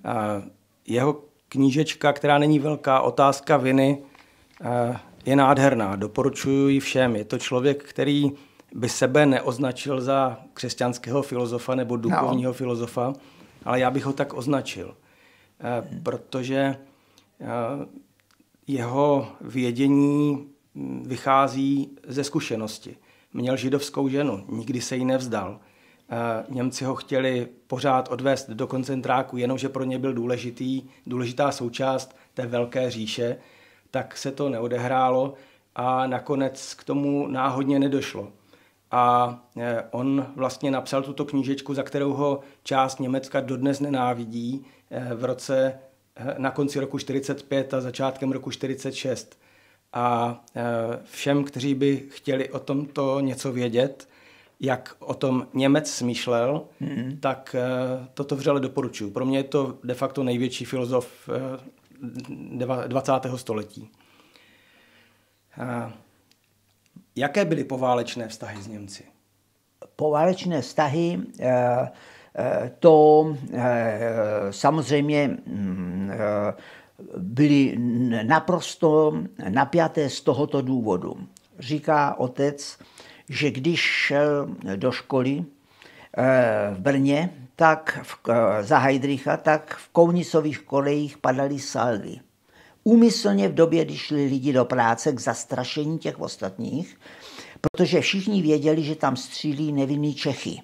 Jeho knížečka, která není velká, Otázka viny, eh, je nádherná. Doporučuji ji všem. Je to člověk, který by sebe neoznačil za křesťanského filozofa nebo no. duchovního no. filozofa, ale já bych ho tak označil, eh, protože eh, jeho vědění hm, vychází ze zkušenosti. Měl židovskou ženu, nikdy se jí nevzdal. Eh, Němci ho chtěli pořád odvést do koncentráku, jenomže pro ně byl důležitý, důležitá součást té velké říše, tak se to neodehrálo a nakonec k tomu náhodně nedošlo a e, on vlastně napsal tuto knížečku, za kterou ho část Německa dodnes nenávidí e, v roce e, na konci roku 45 a začátkem roku 46. A všem, kteří by chtěli o tomto něco vědět, jak o tom Němec smýšlel, mm-hmm. tak toto vřele doporučuji. Pro mě je to de facto největší filozof 20. století. A Jaké byly poválečné vztahy s Němci? Poválečné vztahy eh, eh, to eh, samozřejmě mm, byly naprosto napjaté z tohoto důvodu. Říká otec, že když šel do školy v Brně, tak v, za Heidricha, tak v Kounisových kolejích padaly salvy úmyslně v době, když šli lidi do práce k zastrašení těch ostatních, protože všichni věděli, že tam střílí nevinný Čechy.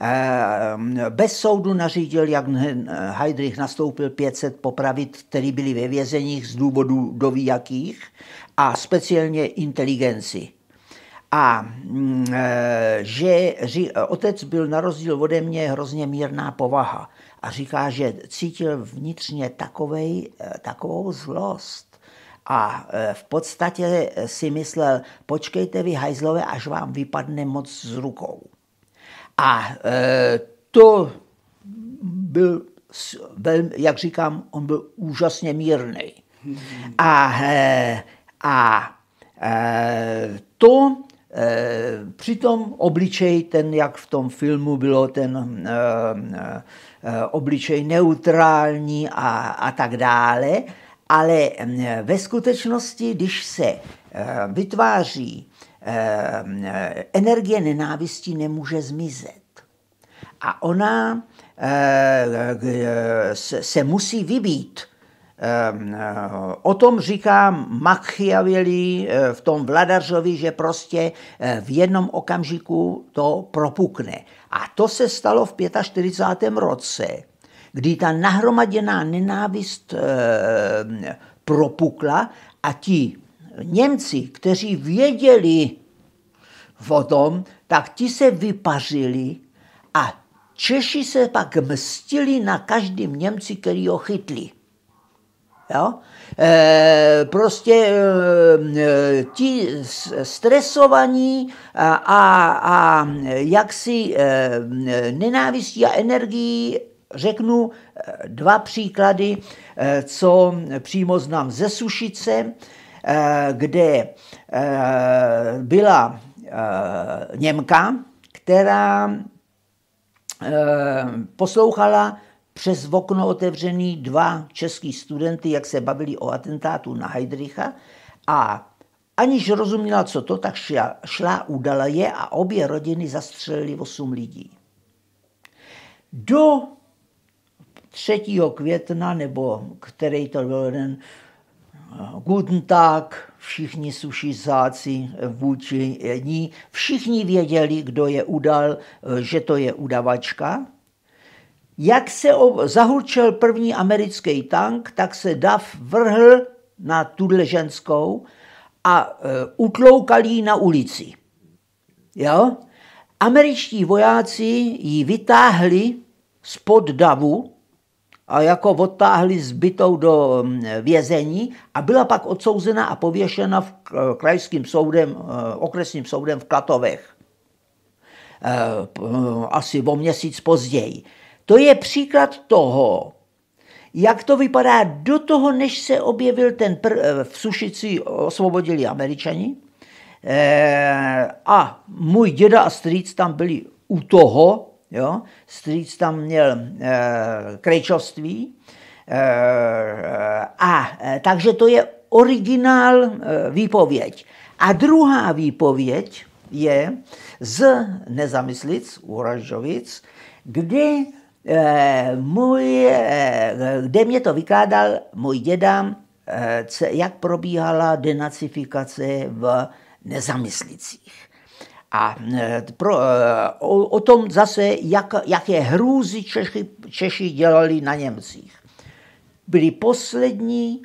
Ehm, bez soudu nařídil, jak Heidrich nastoupil 500 popravit, který byli ve vězeních z důvodu dovíjakých a speciálně inteligenci. A mm, e, že otec byl na rozdíl ode mě hrozně mírná povaha a říká, že cítil vnitřně takovej, eh, takovou zlost, a eh, v podstatě si myslel, počkejte vy hajzlové, až vám vypadne moc z rukou. A e, to byl, velmi, jak říkám, on byl úžasně mírný. Hmm. A, e, a e, to Eh, přitom obličej, ten jak v tom filmu bylo, ten eh, eh, obličej neutrální a, a tak dále, ale ve skutečnosti, když se vytváří energie nenávisti, nemůže zmizet. A ona se musí vybít Ehm, eh, o tom říká Machiavelli eh, v tom Vladařovi, že prostě eh, v jednom okamžiku to propukne. A to se stalo v 45. roce, kdy ta nahromaděná nenávist propukla a ti Němci, kteří věděli o tom, tak ti se vypařili a Češi se pak mstili na každém Němci, který ho chytli. Jo? E, prostě e, ti stresovaní a, a, a jaksi e, nenávistí a energií řeknu dva příklady, co přímo znám ze Sušice, kde byla Němka, která poslouchala přes okno otevřený dva český studenty, jak se bavili o atentátu na Heidricha a aniž rozuměla, co to, tak šla, šla udala je a obě rodiny zastřelili 8 lidí. Do 3. května, nebo který to byl den, Guten eh, Tag, všichni záci vůči ní, všichni věděli, kdo je udal, eh, že to je udavačka, jak se zahulčel první americký tank, tak se Dav vrhl na tuhle ženskou a e, utloukal ji na ulici. Jo? Američtí vojáci ji vytáhli spod davu a jako odtáhli zbytou do vězení a byla pak odsouzena a pověšena v krajským soudem, e, okresním soudem v Klatovech. E, asi o měsíc později. To je příklad toho, jak to vypadá do toho, než se objevil ten pr- eh, v Sušici osvobodili američani. E, a můj děda a strýc tam byli u toho, jo? strýc tam měl e, krejčovství. E, a takže to je originál e, výpověď. A druhá výpověď je z Nezamyslic, Uražovic, kdy Eh, můj, eh, kde mě to vykládal můj děda, eh, jak probíhala denacifikace v nezamyslicích. A pro, o, o tom zase, jak, jaké hrůzy Čechy, Češi dělali na Němcích. Byly poslední,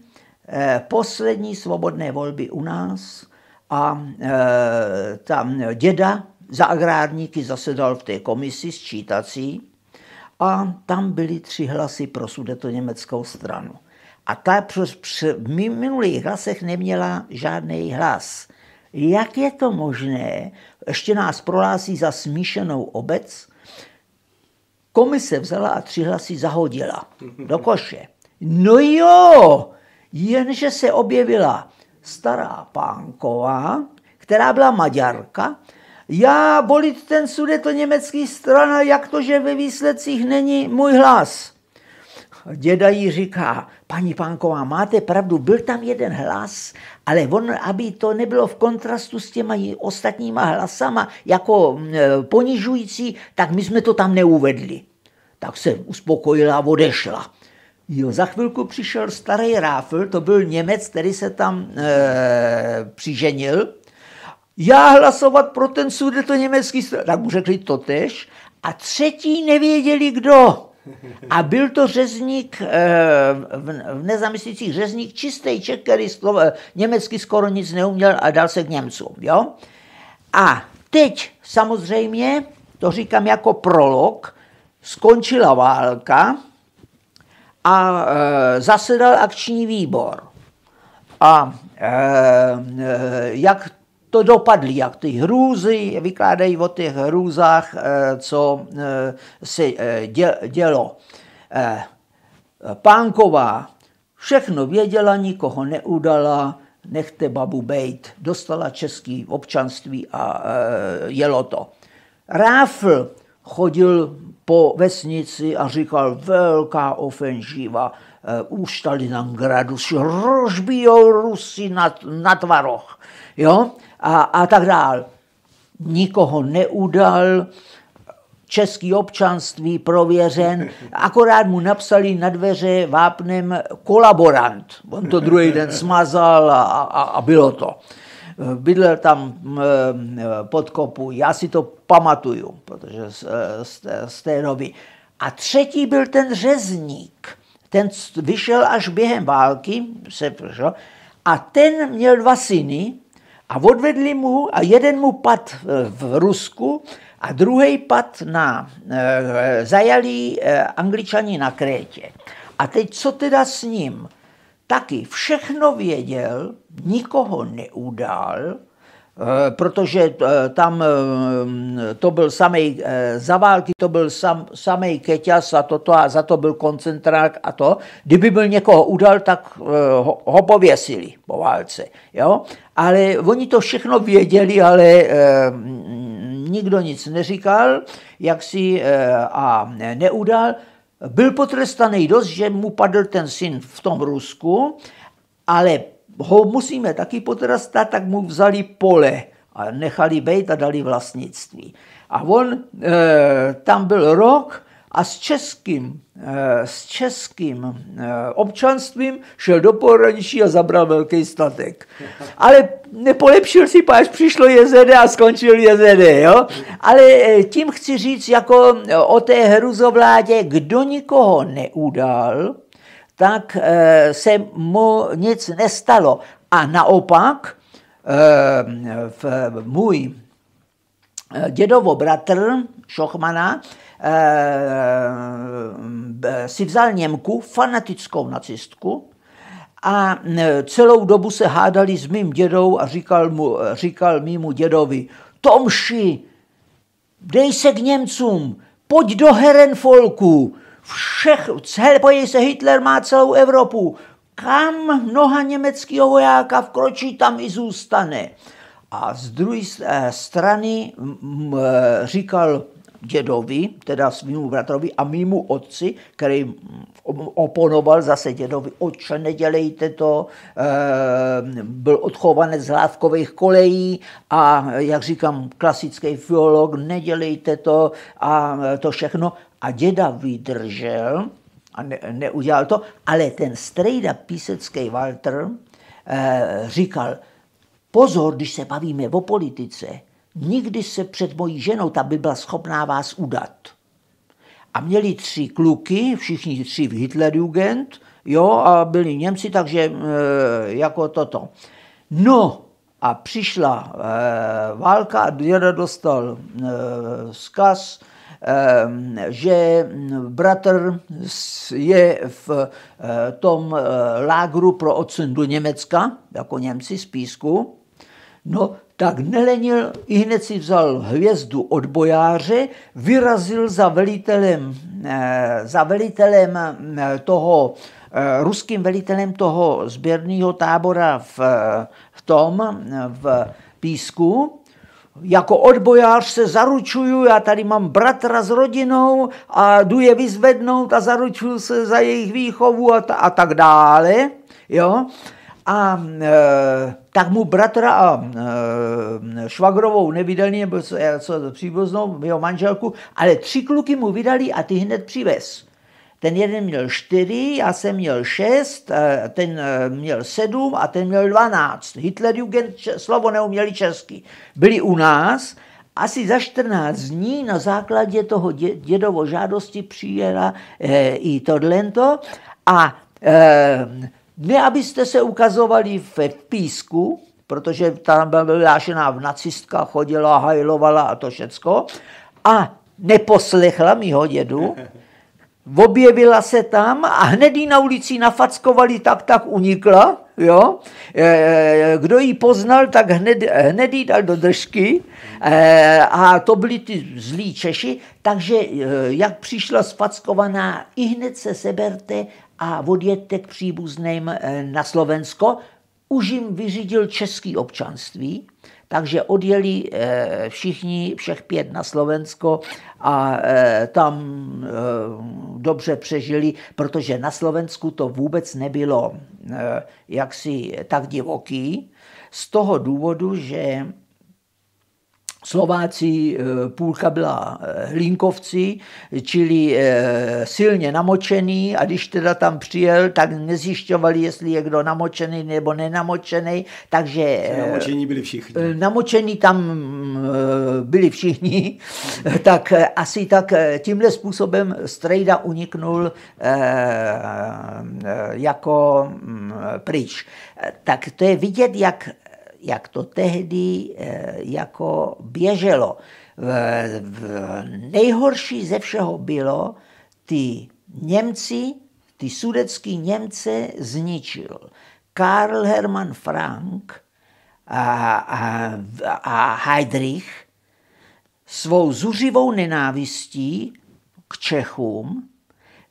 poslední svobodné volby u nás a tam děda za agrárníky zasedal v té komisi sčítací a tam byly tři hlasy pro německou stranu. A ta přes, v minulých hlasech neměla žádný hlas. Jak je to možné? Ještě nás prohlásí za smíšenou obec. Komise vzala a tři hlasy zahodila do koše. No jo, jenže se objevila stará pánková, která byla Maďarka, já volit ten sudeto německý strana, jak to, že ve výsledcích není můj hlas. Děda jí říká, paní Pánková, máte pravdu, byl tam jeden hlas, ale on, aby to nebylo v kontrastu s těma ostatníma hlasama jako mm, e, ponižující, tak my jsme to tam neuvedli. Tak se uspokojila a odešla. Jo, za chvilku přišel starý Ráfl, to byl Němec, který se tam e, přiženil, já hlasovat pro ten to německý stát. Tak mu řekli to tež. A třetí nevěděli kdo. A byl to řezník, eh, v nezamyslících řezník, čistý Čech, který slovo, eh, německy skoro nic neuměl a dal se k Němcům. Jo? A teď samozřejmě, to říkám jako prolog, skončila válka a e, zasedal akční výbor. A e, jak to dopadly, jak ty hrůzy, vykládají o těch hrůzách, eh, co eh, se eh, dělo. Pánková všechno věděla, nikoho neudala, nechte babu bejt. Dostala český občanství a jelo to. Ráfl chodil po vesnici a říkal velká už tady nám si rozbijou Rusy na, na tvaroch. Jo? a, a tak dál. Nikoho neudal, český občanství prověřen, akorát mu napsali na dveře vápnem kolaborant. On to druhý den smazal a, a, a bylo to. Bydlel tam pod kopu, já si to pamatuju, protože z, z, z té doby. A třetí byl ten řezník. Ten vyšel až během války, se, a ten měl dva syny, a odvedli mu, a jeden mu pad e, v Rusku a druhý pad na, e, zajali e, angličani na Krétě. A teď co teda s ním? Taky všechno věděl, nikoho neudal, Eh, protože eh, tam eh, to byl samej, za války to byl sam, samej keťas a, toto, a za to byl koncentrák a to. Kdyby byl někoho udal, tak ho, ho pověsili po válce. Jo? Ale oni to všechno věděli, ale nikdo nic neříkal, jak si a neudal. Byl potrestaný dost, že mu padl ten syn v tom Rusku, ale ho musíme taky potrastat, tak mu vzali pole a nechali být a dali vlastnictví. A on, e, tam byl rok a s českým, e, s českým e, občanstvím šel do pohraničí a zabral velký statek. Ale nepolepšil si, až přišlo JZD a skončil JZD. Jo? Ale e, tím chci říct jako e, o té hruzovládě, kdo nikoho neudal, tak eh, se mu nic nestalo. A naopak eh, můj eh, dědovo bratr Šochmana si vzal Němku, fanatickou nacistku, a celou dobu se hádali s mým dědou a říkal, mu, říkal mýmu dědovi, Tomši, dej se k Němcům, pojď do Herenfolku, všech, cel, podívej se, Hitler má celou Evropu. Kam noha německého vojáka vkročí, tam i zůstane. A z druhé eh, strany eh, říkal dědovi, teda svýmu bratrovi a mýmu otci, který oponoval zase dědovi, oče, nedělejte to, eh, byl odchovanec z hlávkových kolejí a, jak říkám, klasický filolog, nedělejte to a to všechno a děda vydržel a ne, neudělal to, ale ten strejda písecký Walter e, říkal, pozor, když se bavíme o politice, nikdy se před mojí ženou, ta by byla schopná vás udat. A měli tři kluky, všichni tři v Hitlerjugend, jo, a byli Němci, takže e, jako toto. No, a přišla e, válka a děda dostal e, zkaz, Ehm, že bratr je v eh, tom eh, lágru pro odsun do Německa, jako Němci z písku, no tak nelenil, i hned si vzal hvězdu od bojáře, vyrazil za velitelem, eh, za velitelem toho, ruským velitelem toho sběrného tábora v, v tom, v Písku, jako odbojář se zaručuju, já tady mám bratra s rodinou a jdu je vyzvednout a zaručuju se za jejich výchovu a, ta, a tak dále. Jo? A e, tak mu bratra a e, švagrovou nevydali, nebo co, co příbuznou, jeho manželku, ale tři kluky mu vydali a ty hned přivez. Ten jeden měl čtyři, já jsem měl šest, eh, ten eh, měl sedm a ten měl dvanáct. Hitlerjugend slovo neuměli česky. Byli u nás, asi za 14 dní na základě toho dědovo žádosti přijela e, i tohlento a e, ne, abyste se ukazovali v písku, protože tam byla vylášená v nacistka, chodila, hajlovala a to všecko, a neposlechla mýho dědu, objevila se tam a hned ji na ulici nafackovali, tak tak unikla, jo. E, e, kdo ji poznal, tak hned, hned jí dal do držky e, a to byli ty zlí Češi, takže jak přišla sfackovaná, i hned se seberte a odjedte k příbuzným na Slovensko, už jim vyřídil český občanství, takže odjeli eh, všichni, všech pět na Slovensko a eh, tam eh, dobře přežili, protože na Slovensku to vůbec nebylo jaksi tak divoký, z toho důvodu, že Slováci, eh, půlka byla eh, hlínkovci, čili eh, silně namočený a když teda tam přijel, tak nezjišťovali, jestli je kdo namočený nebo nenamočený, takže... Namočení byli všichni. Namočení tam byli všichni, tak asi tak tímhle způsobem Strejda uniknul jako mm, pryč. Tak to je vidět, jak jak to tehdy eh, jako běželo. Nejhorší ze všeho bylo, ty Němci, ty sudecký Němce zničil. Karl Hermann Frank a, a, a Heydrich svou zuřivou nenávistí k Čechům,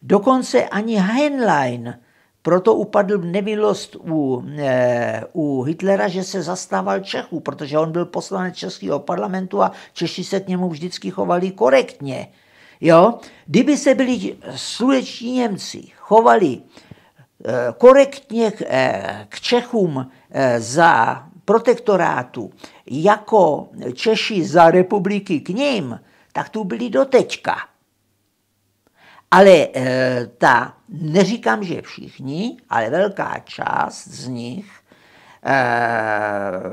dokonce ani Heinlein proto upadl nemilost u, e, u Hitlera, že se zastával Čechů, protože on byl poslanec Českého parlamentu a Češi se k němu vždycky chovali korektně. Jo? Kdyby se byli sluneční Němci chovali e, korektně k, e, k Čechům e, za protektorátu, jako Češi za republiky k ním, tak tu byli doteďka. Ale e, ta neříkám, že všichni, ale velká část z nich eh,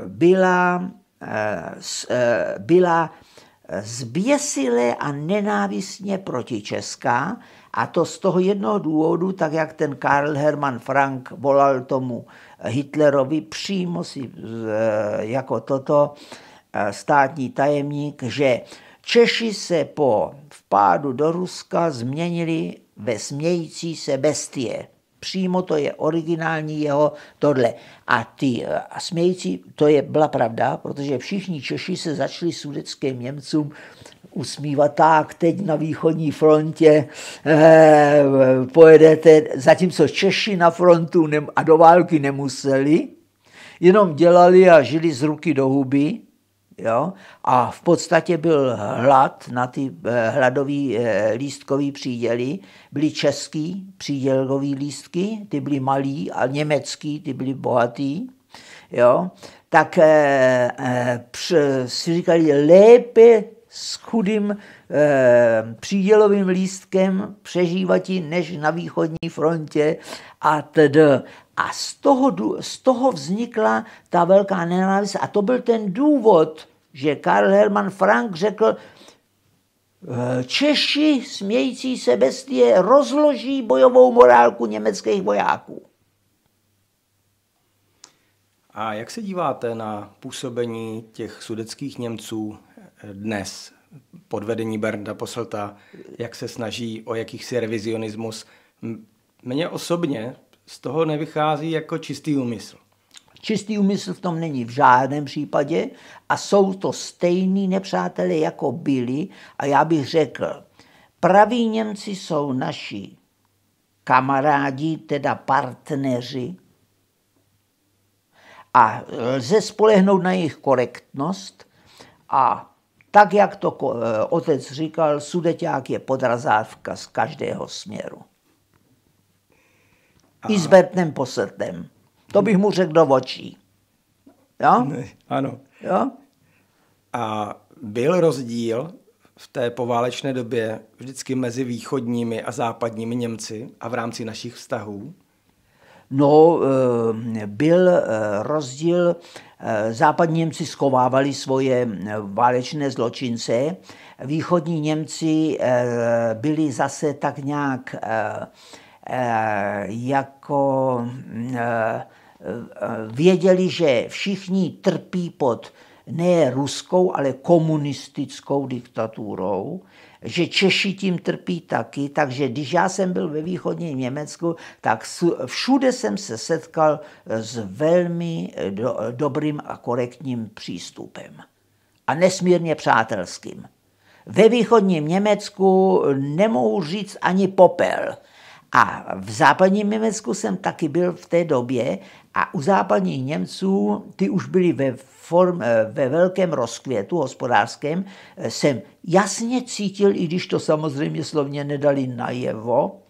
byla, eh, eh, byla zběsile a nenávistně proti Česká, a to z toho jednoho důvodu, tak jak ten Karl Hermann Frank volal tomu Hitlerovi přímo si jako toto státní tajemník, že Češi se po vpádu do Ruska změnili ve smějící se bestie. Přímo to je originální jeho tohle. A ty a smějící, to je byla pravda, protože všichni Češi se začali sudeckým Němcům usmívat, tak teď na východní frontě eh, pojedete, zatímco Češi na frontu a do války nemuseli, jenom dělali a žili z ruky do huby, Jo? A v podstatě byl hlad na ty eh, hladový eh, lístkový příděly. Byly český přídělkový lístky, ty byly malý a německý, ty byly bohatý. Jo? Tak e, eh, e, při, si říkali, lépe s chudým Eh, přídělovým lístkem přežívati než na východní frontě a td. A z toho, z toho vznikla ta velká nenávist a to byl ten důvod, že Karl Hermann Frank řekl, eh, Češi, smějící se bestie, rozloží bojovou morálku německých vojáků. A jak se díváte na působení těch sudeckých Němců dnes podvedení Bernda Poselta, jak se snaží o jakýchsi revizionismus. Mně osobně z toho nevychází jako čistý úmysl. Čistý úmysl v tom není v žádném případě a jsou to stejní nepřátelé, jako byli. A já bych řekl, praví Němci jsou naši kamarádi, teda partneři, a lze spolehnout na jejich korektnost a tak, jak to eh, otec říkal, sudeťák je podrazávka z každého směru. Aha. I s Bertnem Posetem. To bych mu řekl do očí. Jo? Ne, ano. Jo? A byl rozdíl v té poválečné době vždycky mezi východními a západními Němci a v rámci našich vztahů? No, eh, byl eh, rozdíl Eh, západní Němci schovávali svoje eh, válečné zločince, východní Němci eh, byli zase tak nějak jako mm, věděli, že všichni trpí pod ne ruskou, ale komunistickou diktaturou, že Češi tím trpí taky, takže když já jsem byl ve východním Německu, tak všude jsem se setkal s velmi do, dobrým a korektním přístupem. A nesmírně přátelským. Ve východním Německu nemohu říct ani popel. A v západním Německu jsem taky byl v té době a u západních Němců, ty už byli ve form, eh, ve velkém rozkvětu hospodářském eh, jsem jasně cítil, i když to samozřejmě slovně nedali najevo,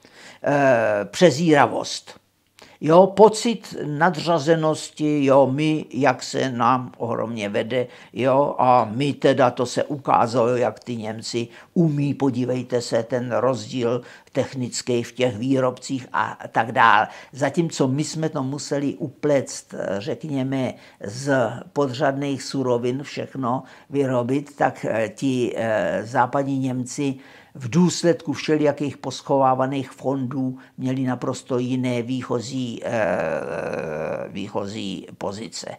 eh, přezíravost. Jo, pocit nadřazenosti, jo, my, jak se nám ohromně vede, jo, a my teda, to se ukázalo, jak ty Němci umí, podívejte se, ten rozdíl technický v těch výrobcích a tak dále. Zatímco my jsme to museli uplect, řekněme, z podřadných surovin všechno vyrobit, tak eh, ti eh, západní Němci v důsledku všelijakých poschovávaných fondů měli naprosto jiné výchozí, eh, výchozí pozice.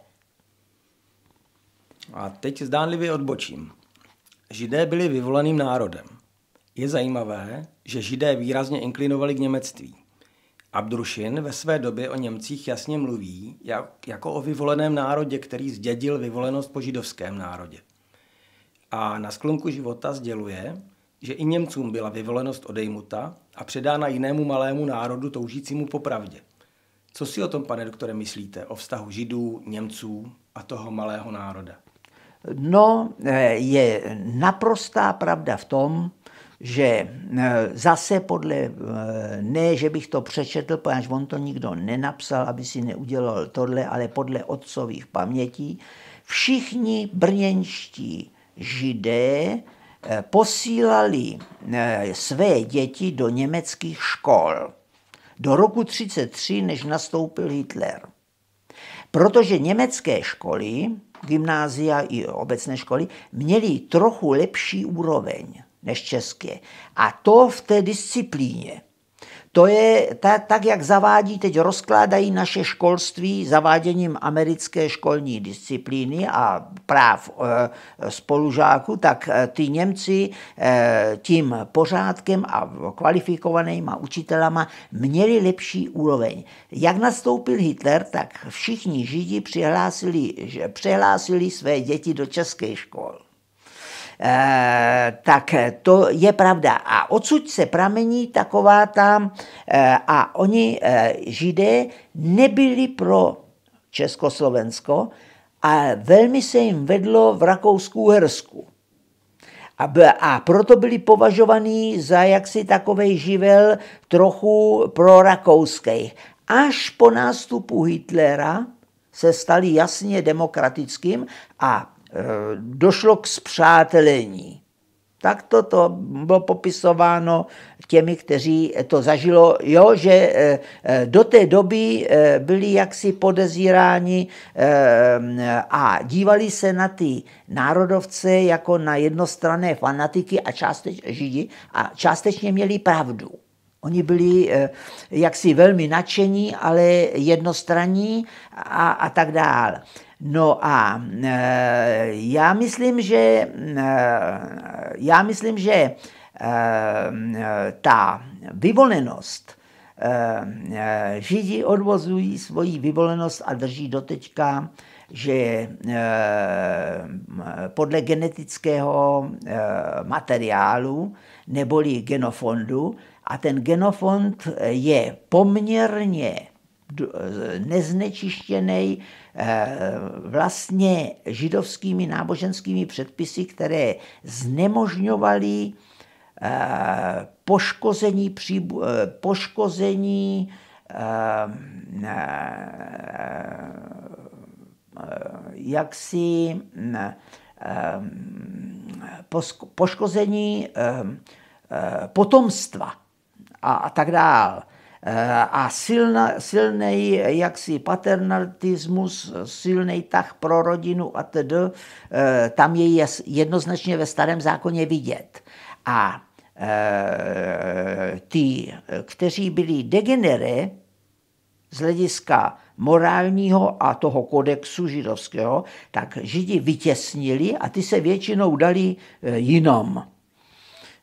A teď zdánlivě odbočím. Židé byli vyvoleným národem. Je zajímavé, že židé výrazně inklinovali k němectví. Abdrušin ve své době o Němcích jasně mluví jak, jako o vyvoleném národě, který zdědil vyvolenost po židovském národě. A na sklonku života sděluje, že i Němcům byla vyvolenost odejmuta a předána jinému malému národu toužícímu po pravdě. Co si o tom, pane doktore, myslíte? O vztahu Židů, Němců a toho malého národa? No, eh, je naprostá pravda v tom, že eh, zase podle, eh, ne, že bych to přečetl, protože on to nikdo nenapsal, aby si neudělal tohle, ale podle otcových pamětí, všichni brněnští židé Eh, posílali eh, své děti do německých škol do roku 1933, než nastoupil Hitler. Protože německé školy, gymnázia i obecné školy, měly trochu lepší úroveň než české. A to v té disciplíně. To je ta, tak, jak zavádí, teď rozkládají naše školství zaváděním americké školní disciplíny a práv eh, spolužáků, tak eh, ty Němci eh, tím pořádkem a kvalifikovanýma učitelama měli lepší úroveň. Jak nastoupil Hitler, tak všichni Židi přihlásili, že přehlásili své děti do české školy. Eh, tak eh, to je pravda. A odsud se pramení taková tam, eh, a oni, židé, nebyli pro Československo a velmi se jim vedlo v rakousku Hersku. A, b, a proto byli považovaní za jaksi takový živel trochu pro rakouských. Až po nástupu Hitlera se stali jasně demokratickým a došlo k zpřátelení. Tak to, to bylo popisováno těmi, kteří to zažilo, jo, že eh, eh, do té doby eh, byli jaksi podezíráni a dívali se na ty národovce jako na jednostrané fanatiky a částečně židi a částečně měli pravdu. Oni byli jaksi velmi nadšení, ale jednostranní a, a tak dále. No a e, já myslím, že e, já myslím, že e, ta vyvolenost, Židi odvozují svoji vyvolenost a drží dotečka, že podle genetického materiálu neboli genofondu, a ten genofond je poměrně neznečištěný Eh, vlastně židovskými náboženskými předpisy, které znemožňovaly eh, poškození, příbu, eh, poškození jaksi poškození potomstva a tak dále. Eh, a silna, silný jaksi paternalismus, silný tah pro rodinu a td. Eh, tam je jednoznačně ve starém zákoně vidět. A eh, ty, kteří byli degenery z hlediska morálního a toho kodexu židovského, tak židi vytěsnili a ty se většinou dali jinom,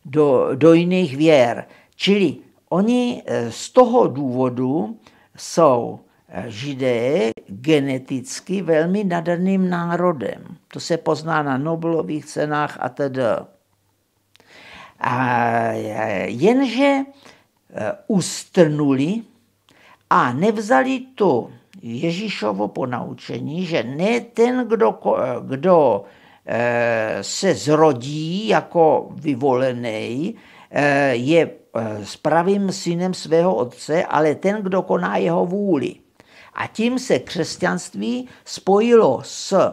do, do jiných věr. Čili Oni eh, z toho důvodu jsou eh, židé geneticky velmi nadaným národem. To se pozná na Nobelových cenách a tedy. A eh, jenže ustrnuli a nevzali tu Ježíšovo ponaučení, že ne ten, kdo, kdo se zrodí jako vyvolený, je Eh, pravým synem svého otce, ale ten, kdo koná jeho vůli. A tím se křesťanství spojilo s, eh,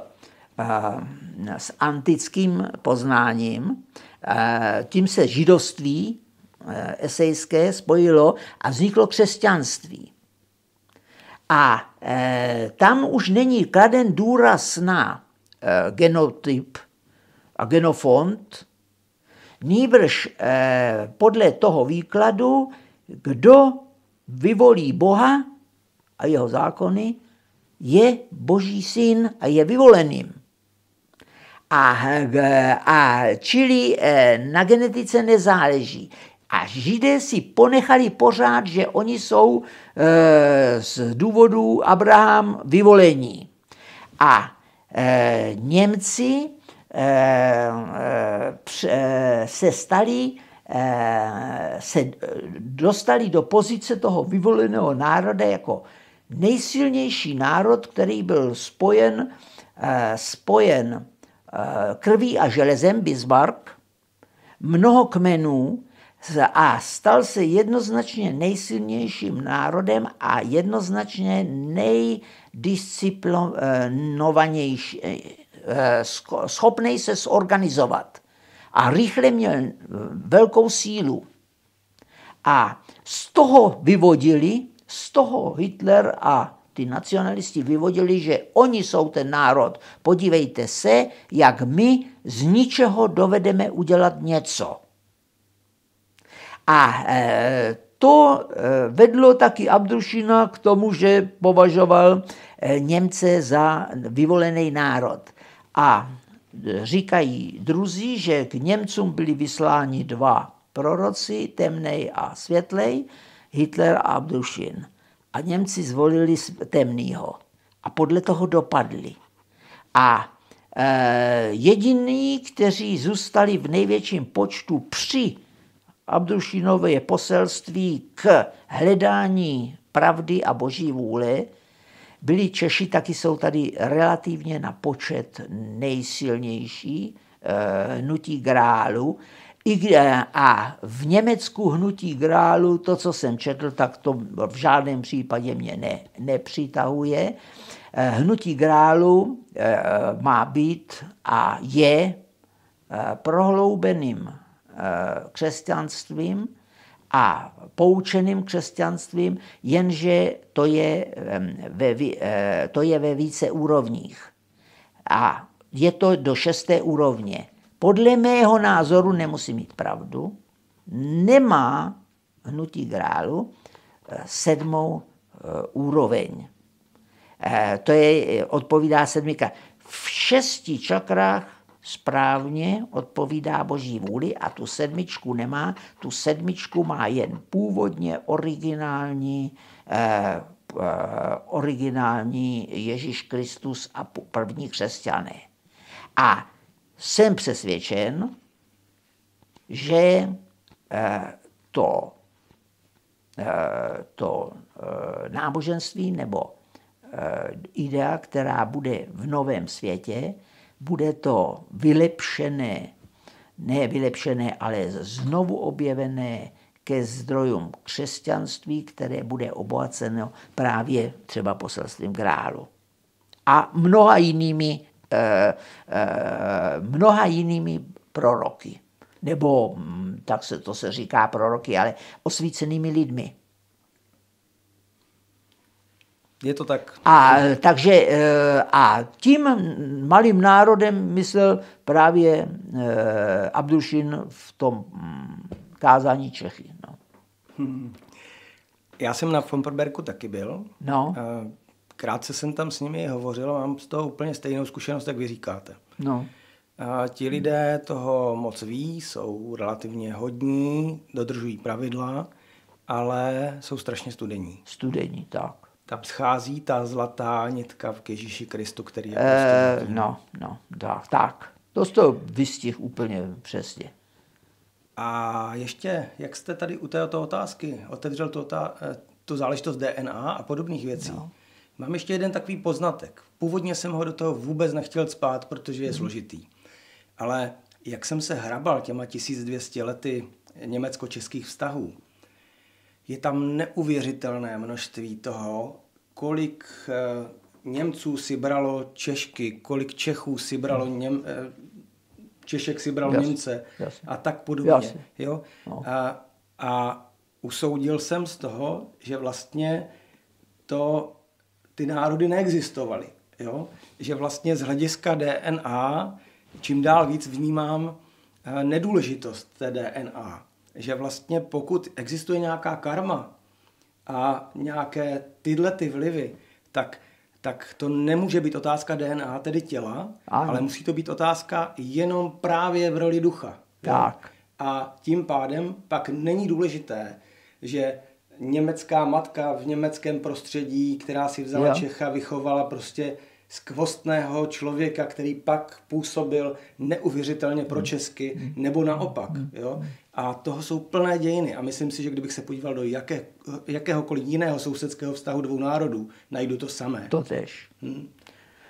s antickým poznáním, eh, tím se židovství esejské spojilo a vzniklo křesťanství. A tam už není kladen důraz na genotyp a genofond, Nýbrž eh, podle toho výkladu, kdo vyvolí Boha a jeho zákony, je boží syn a je vyvoleným. A, a čili eh, na genetice nezáleží. A židé si ponechali pořád, že oni jsou eh, z důvodu Abraham vyvolení. A Němci Eh, eh, eh, se stali, se dostali do pozice toho vyvoleného národa jako nejsilnější národ, který byl spojen, spojen krví a železem, Bismarck, mnoho kmenů a stal se jednoznačně nejsilnějším národem a jednoznačně nejdisciplinovanějším Eh, schopný se zorganizovat. A rychle měl eh, velkou sílu. A z toho vyvodili, z toho Hitler a ty nacionalisti vyvodili, že oni jsou ten národ. Podívejte se, jak my z ničeho dovedeme udělat něco. A e, to vedlo taky Abdušina k tomu, že považoval Němce za vyvolený národ. A e, říkají druzí, že k Němcům byli vysláni dva proroci, temnej a světlej, Hitler a Abdušin. A Němci zvolili temnýho a podle toho dopadli. A e, jediní, kteří zůstali v největším počtu při Abdušinově poselství k hledání pravdy a boží vůle, byli Češi, taky jsou tady relativně na počet nejsilnější eh, hnutí grálu. A v Německu hnutí grálu, to, co jsem četl, tak to v žádném případě mě ne, nepřitahuje. Eh, hnutí grálu eh, má být a je prohloubeným křesťanstvím, a poučeným křesťanstvím, jenže to je ve, eh, to je ve více úrovních. A je to do šesté úrovně. Podle mého názoru nemusí mít pravdu, nemá hnutí grálu eh, sedmou eh, úroveň. To je, odpovídá sedmika. V šesti čakrách správně odpovídá boží vůli a tu sedmičku nemá. Tu sedmičku má jen původně originální eh, eh originální Ježíš Kristus a první křesťané. A jsem přesvědčen, že eh, to, eh, to náboženství nebo idea, která bude v novém světě, bude to vylepšené, ne vylepšené, ale znovu objevené ke zdrojům křesťanství, které bude obohaceno právě třeba poselstvím králu. A mnoha jinými, e, e, mnoha jinými proroky. Nebo, hm, tak se to se říká proroky, ale osvícenými lidmi. Je to tak. A, takže, e, a tím malým národem myslel právě e, Abdušin v tom mm, kázání Čechy. No. Já jsem na Fomperberku taky byl. No. Krátce jsem tam s nimi hovořil, mám z toho úplně stejnou zkušenost, jak vy říkáte. No. A ti lidé toho moc ví, jsou relativně hodní, dodržují pravidla, ale jsou strašně studení. Studení, tak tam schází ta zlatá nitka v Ježíši Kristu, který je eh, prostě e, No, no, tak, tak. To z toho vystih úplně přesně. A ještě, jak jste tady u této otázky otevřel tu, ta, eh, tu záležitost DNA a podobných věcí, no. mám ještě jeden takový poznatek. Původně jsem ho do toho vůbec nechtěl spát, protože je mm. složitý. Ale jak jsem se hrabal těma 1200 lety německo-českých vztahů, je tam neuvěřitelné množství toho, kolik eh, Němců si bralo Češky, kolik Čechů si bralo hmm. Něm, eh, Češek si bral Němce a tak podobně. Jo? No. A, a usoudil jsem z toho, že vlastně to ty národy neexistovaly. Jo? Že vlastně z hlediska DNA čím dál víc vnímám eh, nedůležitost té DNA že vlastně pokud existuje nějaká karma a nějaké tyhle ty vlivy, tak, tak to nemůže být otázka DNA, tedy těla, ano. ale musí to být otázka jenom právě v roli ducha. Tak. A tím pádem pak není důležité, že německá matka v německém prostředí, která si vzala jo. Čecha, vychovala prostě skvostného člověka, který pak působil neuvěřitelně pro mm. Česky, mm. nebo naopak. Jo? Mm. A toho jsou plné dějiny a myslím si, že kdybych se podíval do jaké, jakéhokoliv jiného sousedského vztahu dvou národů, najdu to samé. To tež. Hmm.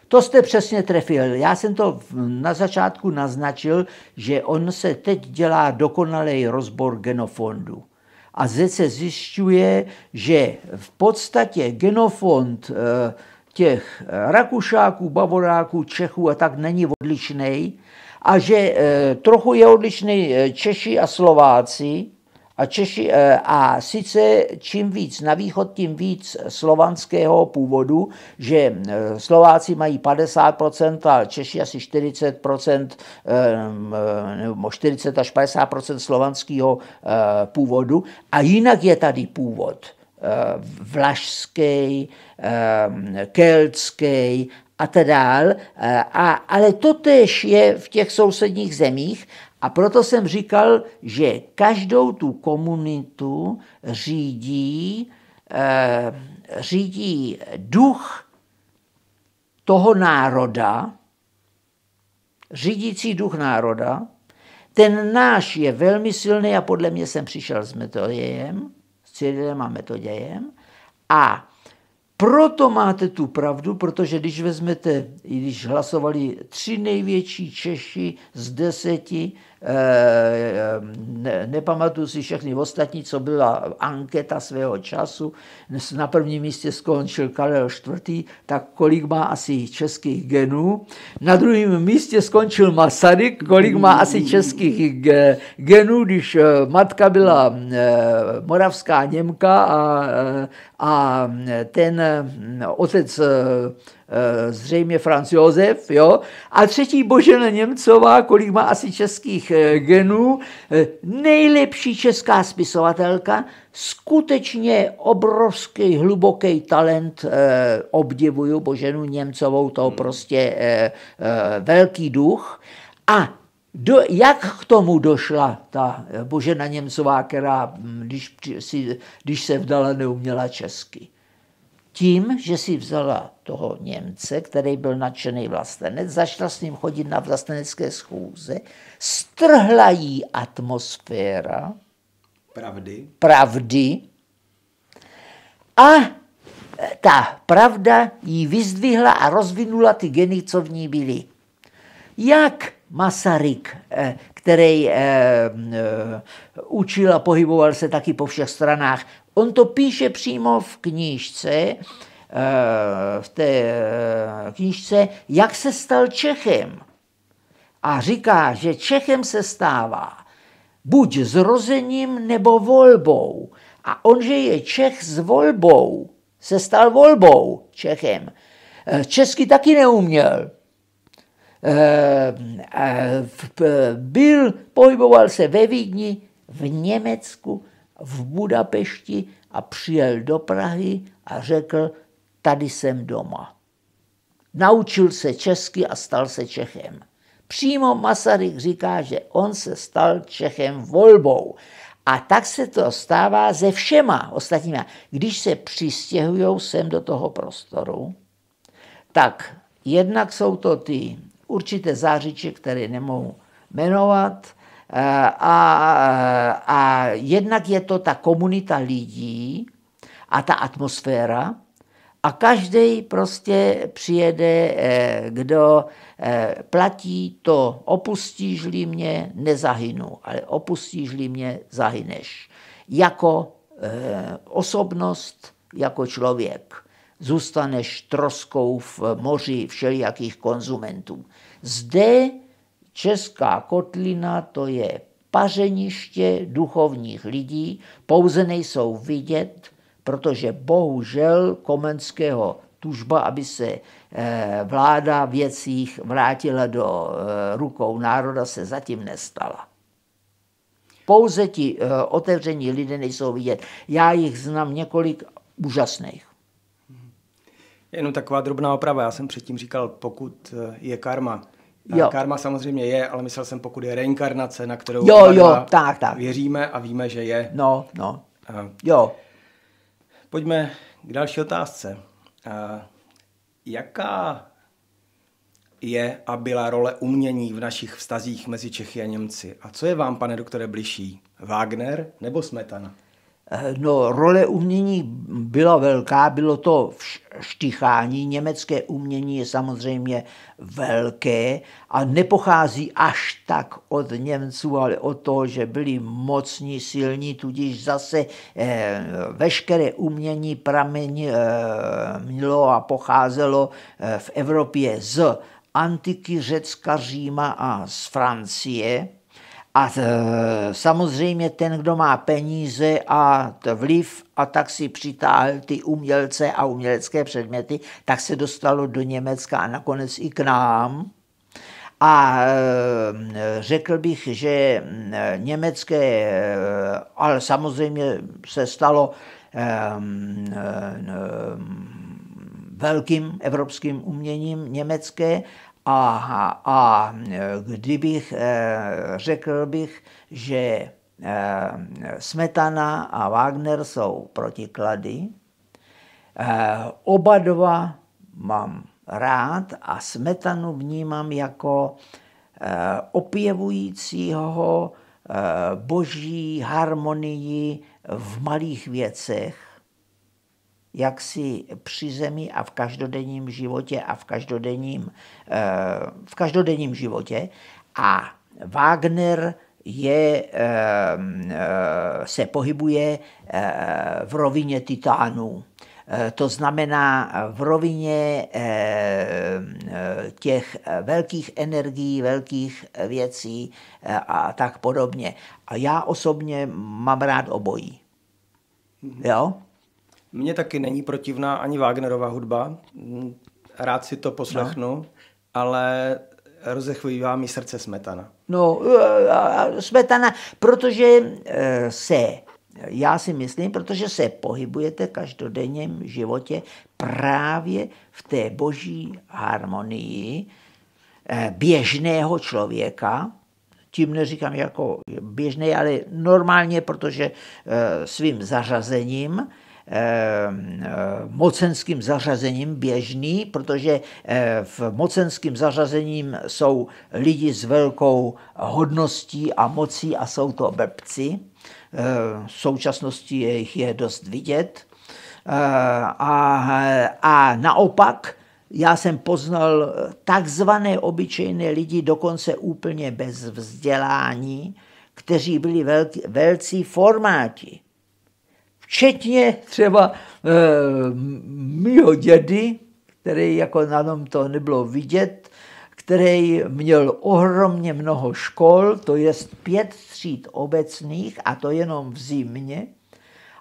To jste přesně trefil. Já jsem to na začátku naznačil, že on se teď dělá dokonalý rozbor genofondu. A zde se zjišťuje, že v podstatě genofond eh, těch eh, Rakušáků, Bavoráků, Čechů a tak není odlišný, a že eh, trochu je odlišný eh, Češi a Slováci, a, Češi, eh, a sice čím víc na východ, tím víc slovanského původu, že Slováci mají 50% a Češi asi 40% nebo 40 až 50% slovanského původu a jinak je tady původ vlašský, keltský, a tak dál. Eh, a, ale to tež je v těch sousedních zemích a proto jsem říkal, že každou tu komunitu řídí, eh, řídí duch toho národa, řídící duch národa, ten náš je velmi silný a podle mě jsem přišel s metodějem, s cílem a metodějem a proto máte tu pravdu, protože když vezmete, i když hlasovali tři největší Češi z deseti Eh, eh, ne, nepamatuju si všechny ostatní, co byla anketa svého času, na prvním místě skončil Karel IV., tak kolik má asi českých genů, na druhém místě skončil Masaryk, kolik má asi českých genů, když eh, matka byla moravská Němka a, a ten otec Eh, zřejmě Franz Josef, jo? A třetí Božena Němcová, kolik má asi českých eh, genů, eh, nejlepší česká spisovatelka, skutečně obrovský, hluboký talent, obdivuju Boženu Němcovou, to hmm. prostě velký duch. A do, jak k tomu došla ta Božena Němcová, která, mm, když, si, když se vdala, neuměla česky? tím, že si vzala toho Němce, který byl nadšený vlastenec, začala s ním chodit na vlastenecké schůze, strhla jí atmosféra pravdy, pravdy a eh, ta pravda jí vyzdvihla a rozvinula ty geny, co v ní byly. Jak Masaryk, eh, který eh, učil a pohyboval se taky po všech stranách, On to píše přímo v knížce, eh, v té eh, knížce, jak se stal Čechem. A říká, že Čechem se stává buď zrozením nebo volbou. A on, že je Čech s volbou, se stal volbou Čechem. Eh, česky taky neuměl. Byl, pohyboval se ve Vídni, v Německu, v Budapešti a přijel do Prahy a řekl, tady jsem doma. Naučil se česky a stal se Čechem. Přímo Masaryk říká, že on se stal Čechem volbou. A tak se to stává se všema ostatními. Když se přistěhují sem do toho prostoru, tak jednak jsou to ty určité zářiče, které nemohu jmenovat, Eh, a, eh, a jednak je to ta komunita lidí a ta atmosféra, a každý prostě přijede, eh, kdo platí to, opustíš-li mě, nezahynu, ale opustíš-li mě, zahyneš. Jako osobnost, jako člověk. Zůstaneš troskou v moři všelijakých konzumentů. Zde Česká kotlina to je pařeniště duchovních lidí, pouze nejsou vidět, protože bohužel Komenského tužba, aby se eh, vláda věcích vrátila do eh, rukou národa, se zatím nestala. Pouze ti eh, otevření lidé nejsou vidět. Já jich znám několik úžasných. Jenom taková drobná oprava. Já jsem předtím říkal, pokud je karma, Jo. Karma samozřejmě je, ale myslel jsem, pokud je reinkarnace, na kterou jo, jo, tak, tak. věříme a víme, že je. No, no. A... Jo. Pojďme k další otázce. A jaká je a byla role umění v našich vztazích mezi Čechy a Němci? A co je vám, pane doktore, bližší? Wagner nebo Smetana? Eh, no, role umění byla velká, bylo to štichání. Německé umění je samozřejmě velké a nepochází až tak od Němců, ale od toho, že byli mocní, silní, tudíž zase eh, veškeré umění pramenilo eh, a pocházelo eh, v Evropě z antiky Řecka, Říma a z Francie a e, samozřejmě ten, kdo má peníze a vliv a tak si přitáhl ty umělce a umělecké předměty, tak se dostalo do Německa a nakonec i k nám. A e, řekl bych, že e, německé, ale samozřejmě se stalo velkým evropským uměním německé, a, a kdybych eh, řekl bych, že eh, Smetana a Wagner jsou protiklady, eh, oba dva mám rád a Smetanu vnímám jako opěvujícího boží harmonii v malých věcech jak si při zemi a v každodenním životě a v každodenním, eh, v každodenním životě. A Wagner je, eh, eh, se pohybuje v rovině titánů. To znamená v rovině těch velkých energií, velkých věcí a tak podobně. A já osobně mám rád obojí. Jo? Mně taky není protivná ani Wagnerová hudba. Mm, rád si to poslechnu, no. ale rozechvívá mi srdce smetana. No, eh, smetana, protože eh, se, já si myslím, protože se pohybujete v každodenním životě právě v té boží harmonii eh, běžného člověka, tím neříkám jako běžný, ale normálně, protože svým zařazením, Eh, mocenským zařazením běžný, protože eh, v mocenským zařazením jsou lidi s velkou hodností a mocí a jsou to blbci. Eh, v současnosti jich je dost vidět. A, a naopak, já jsem poznal takzvané obyčejné lidi, dokonce úplně bez vzdělání, kteří byli velcí formáti Včetně třeba e, mýho dědy, který jako na tom to nebylo vidět, který měl ohromně mnoho škol, to je pět tříd obecných a to jenom v zimě,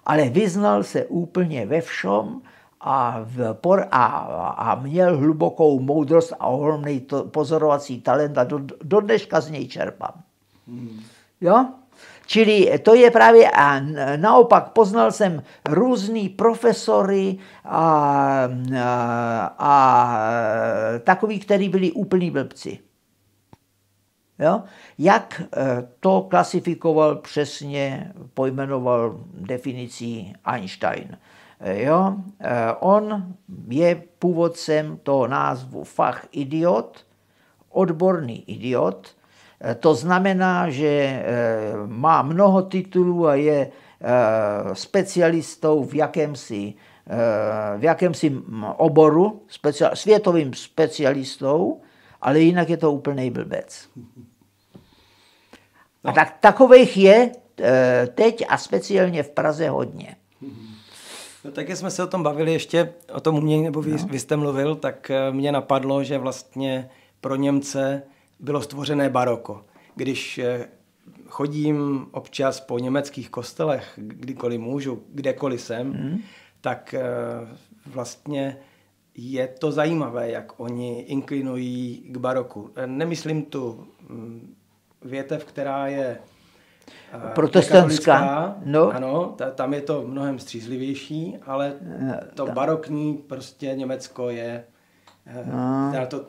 ale vyznal se úplně ve všem a, v por, a, a měl hlubokou moudrost a ohromný pozorovací talent a do, do dneška z něj čerpám. Hmm. Jo? Čili to je právě a naopak poznal jsem různý profesory a, a, a takový, který byli úplní blbci. Jo? Jak eh, to klasifikoval přesně, pojmenoval definicí Einstein. Eh, jo? Eh, on je původcem toho názvu fach idiot, odborný idiot, Eh, to znamená, že eh, má mnoho titulů a je eh, specialistou v jakémsi, v jakémsi oboru, special, světovým specialistou, ale jinak je to úplný blbec. A tak, takových je teď a speciálně v Praze hodně. No, taky jsme se o tom bavili ještě, o tom umění, nebo vy, no. vy jste mluvil, tak mě napadlo, že vlastně pro Němce bylo stvořené baroko. Když eh, chodím občas po německých kostelech, kdykoliv můžu, kdekoliv jsem, mm. tak eh, vlastně je to zajímavé, jak oni inklinují k baroku. Eh, nemyslím tu mm, větev, která je protestantská. No. Ano, tam je to mnohem střízlivější, ale to barokní prostě Německo je, no. to,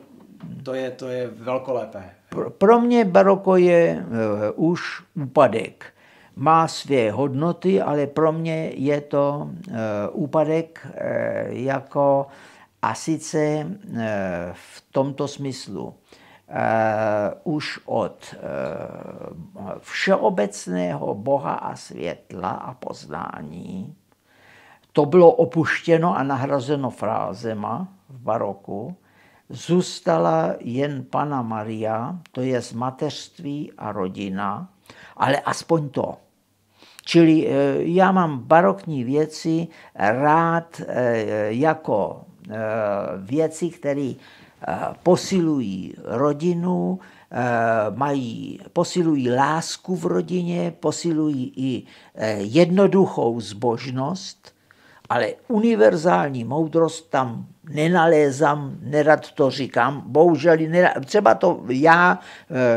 to je, to je velkolepé. Pro, pro mě baroko je uh, už úpadek. Má své hodnoty, ale pro mě je to uh, úpadek uh, jako a sice uh, v tomto smyslu. Uh, už od uh, všeobecného Boha a světla a poznání, to bylo opuštěno a nahrazeno frázema v baroku, zůstala jen Pana Maria, to je z mateřství a rodina, ale aspoň to. Čili eh, já mám barokní věci rád eh, jako eh, věci, které posilují rodinu, mají, posilují lásku v rodině, posilují i jednoduchou zbožnost – ale univerzální moudrost tam nenalézám, nerad to říkám, bohužel nerad, třeba to já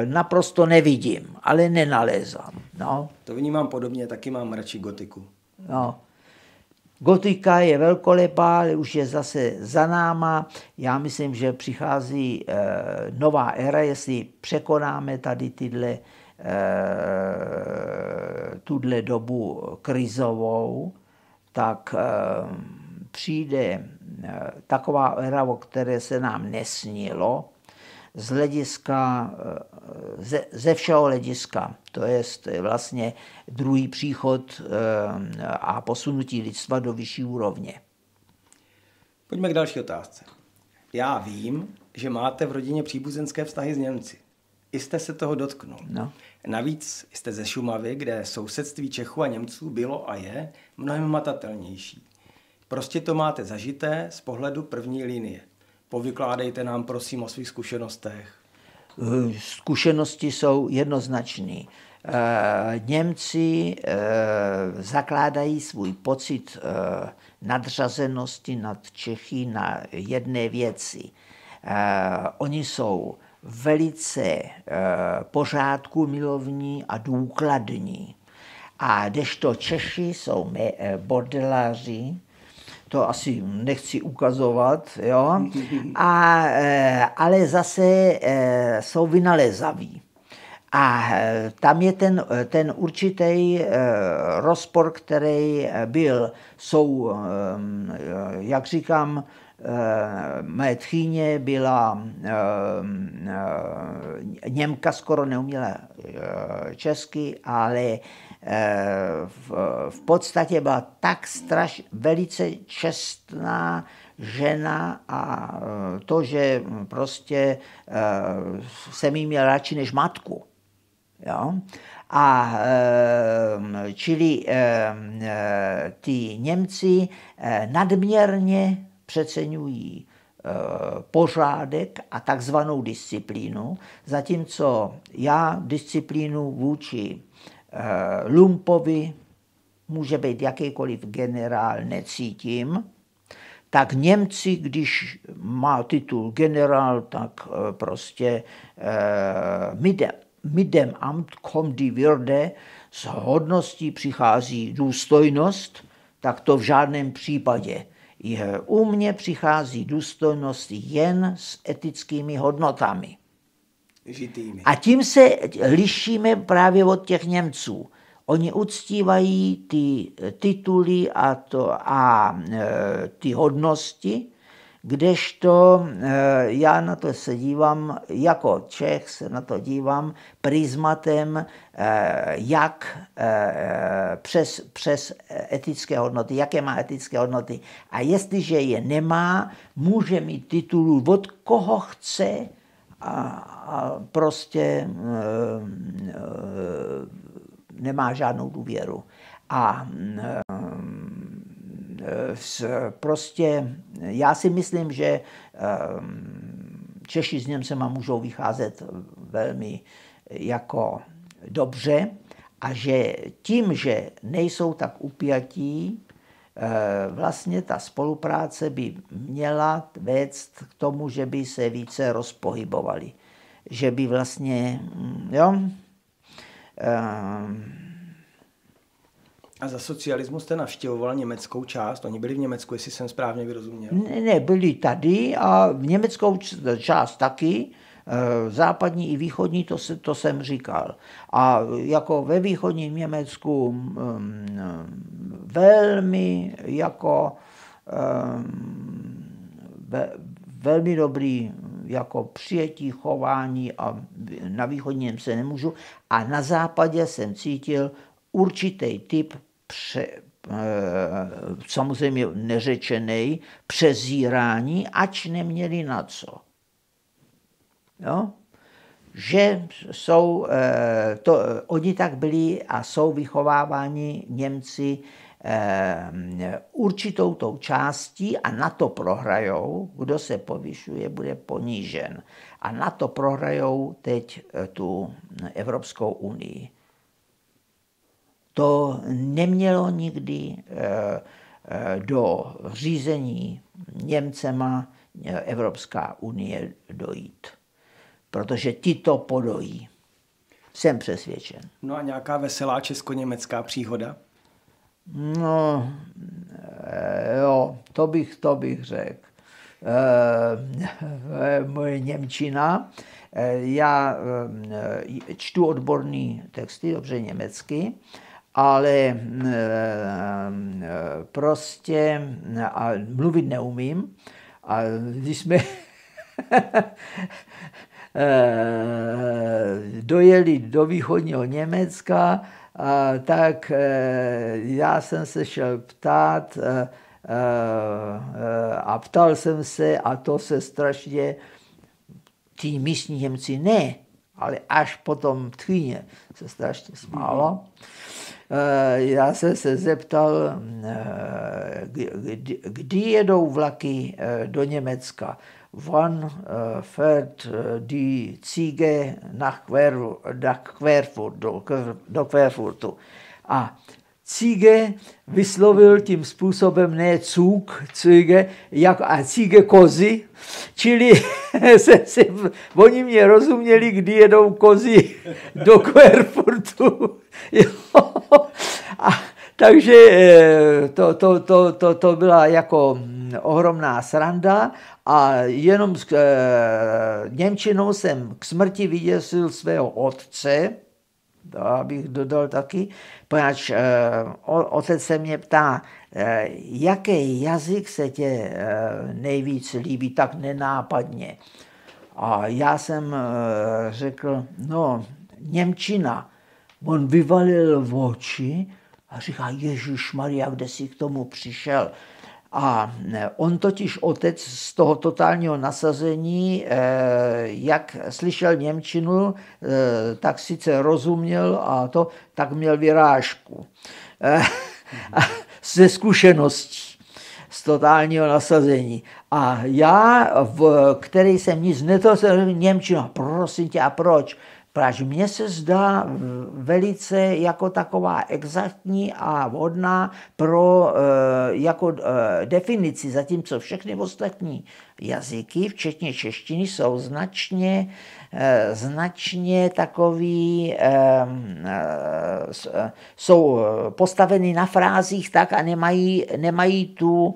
e, naprosto nevidím, ale nenalézám. No. To vnímám podobně, taky mám radši gotiku. No. Gotika je velkolepá, ale už je zase za náma. Já myslím, že přichází e, nová éra, jestli překonáme tady tyhle, e, tuhle dobu krizovou, tak eh, přijde eh, taková éra, o které se nám nesnilo, z hlediska, eh, ze, ze všeho hlediska, to je vlastně druhý příchod a posunutí lidstva do vyšší úrovně. Pojďme k další otázce. Já vím, že máte v rodině příbuzenské vztahy s Němci. I jste se toho dotknul. No. Navíc jste ze Šumavy, kde sousedství Čechů a Němců bylo a je mnohem matatelnější. Prostě to máte zažité z pohledu první linie. Povykládejte nám prosím o svých zkušenostech. Zkušenosti jsou jednoznačné. Eh, Němci eh, zakládají svůj pocit eh, nadřazenosti nad Čechy na jedné věci. Oni jsou velice eh, pořádku milovní a důkladní. A kdežto Češi jsou eh, bordeláři, to asi nechci ukazovat, jo? A, eh, ale zase jsou vynalezaví. A tam je ten, ten určitý rozpor, který byl, jsou, jak říkám, Eh, mé tchýně byla eh, eh, Němka, skoro neuměla česky, ale v, v podstatě byla tak straš, velice čestná žena a to, že prostě jsem jí měl radši než matku. Jo? A čili ty Němci nadměrně přeceňují eh, pořádek a takzvanou disciplínu, zatímco já disciplínu vůči eh, lumpovi, může být jakýkoliv generál, necítím, tak Němci, když má titul generál, tak eh, prostě midem, midem amt kom die Würde, s hodností přichází důstojnost, tak to v žádném případě u mě přichází důstojnost jen s etickými hodnotami. Žitými. A tím se lišíme právě od těch Němců. Oni uctívají ty tituly a, to, a e, ty hodnosti, Kdežto eh, já na to se dívám, jako Čech se na to dívám prismatem, eh, jak eh, přes, přes etické hodnoty, jaké má etické hodnoty. A jestliže je nemá, může mít titul od koho chce a, a prostě nemá žádnou důvěru. A Eh, prostě já si myslím, že eh, Češi s Němcema můžou vycházet velmi jako dobře a že tím, že nejsou tak upjatí, eh, vlastně ta spolupráce by měla vést k tomu, že by se více rozpohybovali. Že by vlastně, mm, jo, a za socialismu jste navštěvoval německou část? Oni byli v Německu, jestli jsem správně vyrozuměl. Ne, ne byli tady a v německou část taky. E, západní i východní, to, se, to jsem říkal. A jako ve východním Německu um, velmi jako um, ve, velmi dobrý jako přijetí, chování a na východním se nemůžu. A na západě jsem cítil určitý typ pře, eh, samozřejmě neřečený, přezírání, ač neměli na co. Jo? Že jsou, eh, to, eh, oni tak byli a jsou vychováváni Němci určitou tou částí a na to prohrajou, kdo se povyšuje, bude ponížen. A na to prohrajou teď tu Evropskou unii. To nemělo nikdy eh, eh, do řízení Němcema eh, Evropská unie dojít, protože ti to podojí. Jsem přesvědčen. No a nějaká veselá česko-německá příhoda? No, jo, to bych, to bych řekl. E, moje Němčina. E, já e, čtu odborný texty, dobře německy, ale mm, eh, eh, prostě mm, a mluvit neumím. A když jsme eh, dojeli do východního Německa, tak já jsem se šel ptát a ptal jsem se a to se strašně ty místní Němci ne, ale až potom Tchýně se strašně smálo. Mm-hmm. Eh, já jsem se zeptal, eh, kdy, kdy jedou vlaky eh, do Německa. Wann fährt die Ziege nach, Querfurt, do, do Querfurtu? A Cíge vyslovil tím způsobem ne cuk, cíge, jako, a cíge kozy, čili se, se, oni mě rozuměli, kdy jedou kozy do Querfurtu. takže to, to, to, to, to byla jako ohromná sranda a jenom s e, Němčinou jsem k smrti vyděsil svého otce, abych dodal taky, poněvadž eh, otec se mě ptá, eh, jaký jazyk se tě eh, nejvíc líbí tak nenápadně. A já jsem řekl, no, Němčina. On vyvalil v oči a říká, Ježíš Maria, kde jsi k tomu přišel? A on totiž otec z toho totálního nasazení, eh, jak slyšel Němčinu, eh, tak sice rozuměl a to, tak měl vyrážku. Eh, ze zkušeností z totálního nasazení. A já, v, který jsem nic nedozvěděl, Němčina, prosím tě, a proč? Praž mně se zdá velice jako taková exaktní a vhodná pro eh, jako eh, definici, zatímco všechny ostatní jazyky, včetně češtiny, jsou značně, eh, značně takový, ehm, jsou postaveny na frázích tak a nemají, nemají tu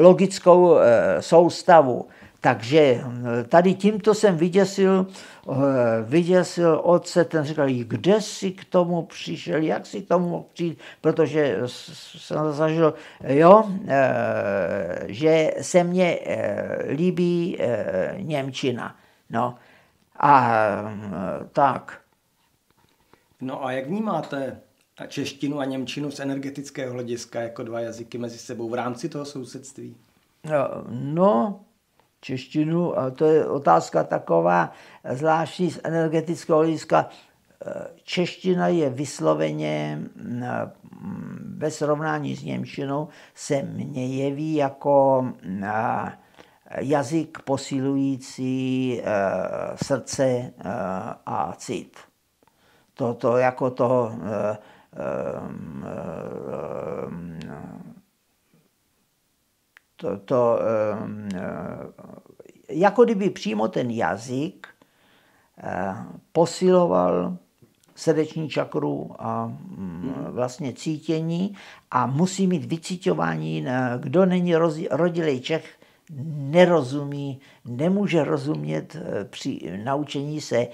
logickou soustavu. Takže tady tímto jsem vyděsil Eh, vyděsil otce, ten říkal, kde si k tomu přišel, jak si k tomu mohl přijít, protože jsem zažil, eh, jo, eh, že se mně líbí Němčina. No a tak. No a jak vnímáte češtinu a němčinu z energetického hlediska jako dva jazyky mezi sebou v rámci toho sousedství? No, češtinu. A to je otázka taková zvláštní z energetického hlediska. E, čeština je vysloveně ve srovnání s Němčinou se mně jeví jako jazyk posilující e, srdce e, a cit. Toto jako to to, to eh, jako kdyby přímo ten jazyk eh, posiloval srdeční čakru a mm, mhm. vlastně cítění a musí mít vycitování, kdo není rodilej Čech, nerozumí, nemůže rozumět eh, při naučení se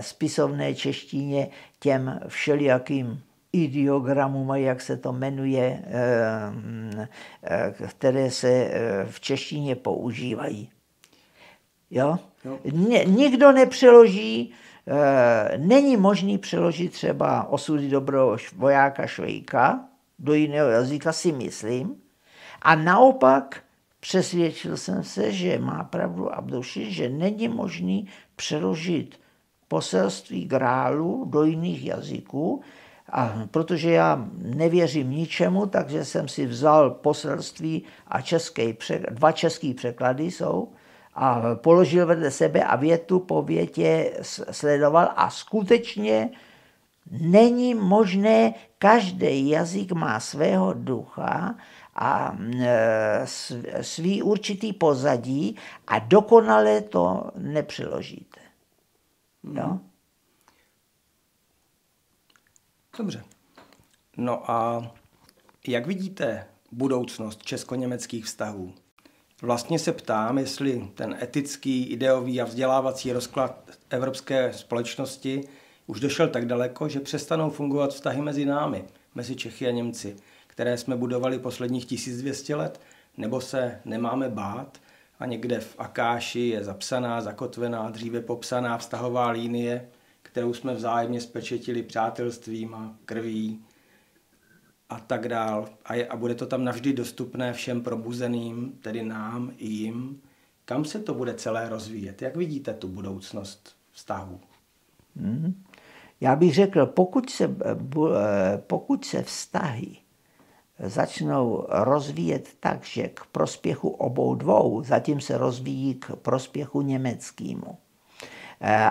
spisovné češtině těm všelijakým ideogramům, jak se to jmenuje, eh, eh, které se eh, v češtině používají. Jo? jo. Nikdo nepřeloží, není možný přeložit třeba osudy dobrého vojáka Švejka do jiného jazyka, si myslím. A naopak přesvědčil jsem se, že má pravdu Abduši, že není možný přeložit poselství grálu do jiných jazyků, a protože já nevěřím ničemu, takže jsem si vzal poselství a český, dva české překlady jsou, a položil vedle sebe a větu po větě sledoval a skutečně není možné, každý jazyk má svého ducha a e, svý určitý pozadí a dokonale to nepřiložíte. mm No? Dobře. No a jak vidíte budoucnost česko-německých vztahů? Vlastně se ptám, jestli ten etický, ideový a vzdělávací rozklad evropské společnosti už došel tak daleko, že přestanou fungovat vztahy mezi námi, mezi Čechy a Němci, které jsme budovali posledních 1200 let, nebo se nemáme bát a někde v Akáši je zapsaná, zakotvená, dříve popsaná vztahová linie, kterou jsme vzájemně spečetili přátelstvím a krví a tak dál. A, je, a bude to tam navždy dostupné všem probuzeným, tedy nám i jim. Kam se to bude celé rozvíjet? Jak vidíte tu budoucnost vztahu? hmm Já bych řekl, pokud se, eh, pokud se vztahy začnou rozvíjet tak, že k prospěchu obou dvou, zatím se rozvíjí k prospěchu německému,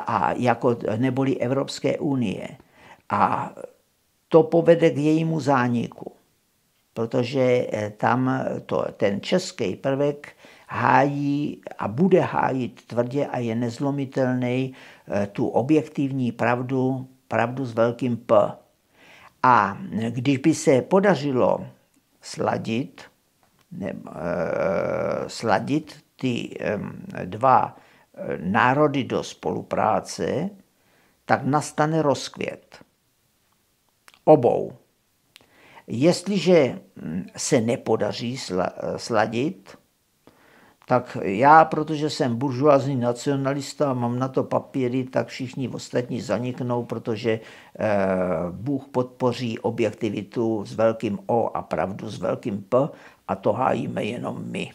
a jako neboli Evropské unie. A to povede k jejímu zániku, protože eh, tam to, ten český prvek hájí a bude hájit tvrdě a je nezlomitelný eh, tu objektivní pravdu, pravdu s velkým P. A když by se podařilo sladit, ne, eh, sladit ty dva národy do spolupráce, tak nastane rozkvět. Obou. Jestliže hm, se nepodaří sladit, tak já, protože jsem buržuázní nacionalista a mám na to papíry, tak všichni ostatní zaniknou, protože eh, Bůh podpoří objektivitu s velkým O a pravdu s velkým P a to hájíme jenom my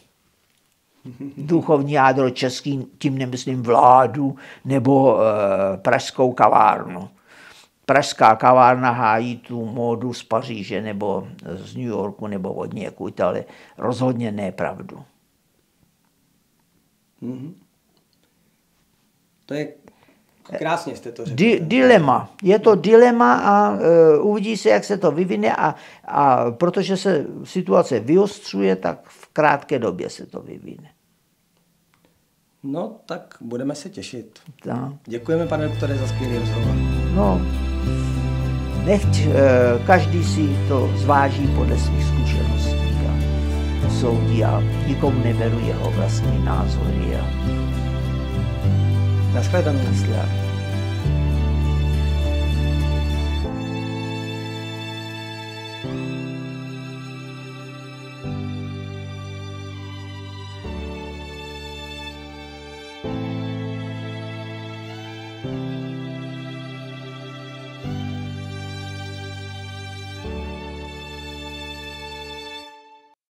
duchovní jádro český, tím nemyslím vládu nebo e, pražskou kavárnu. Pražská kavárna hájí tu módu z Paříže nebo z New Yorku nebo od někud, ale rozhodně ne pravdu. Mm-hmm. To je krásně jste to řekl. Di- dilema. Je to dilema a e, uvidí se, jak se to vyvine a, a protože se situace vyostřuje, tak v krátké době se to vyvine. No, tak budeme se těšit. Tak. Děkujeme, pane doktore, za skvělý rozhovor. No, nechť eh, každý si to zváží podle svých zkušeností a soudí a nikomu neberu jeho vlastní názory. A... Naschledanou. Naschledanou.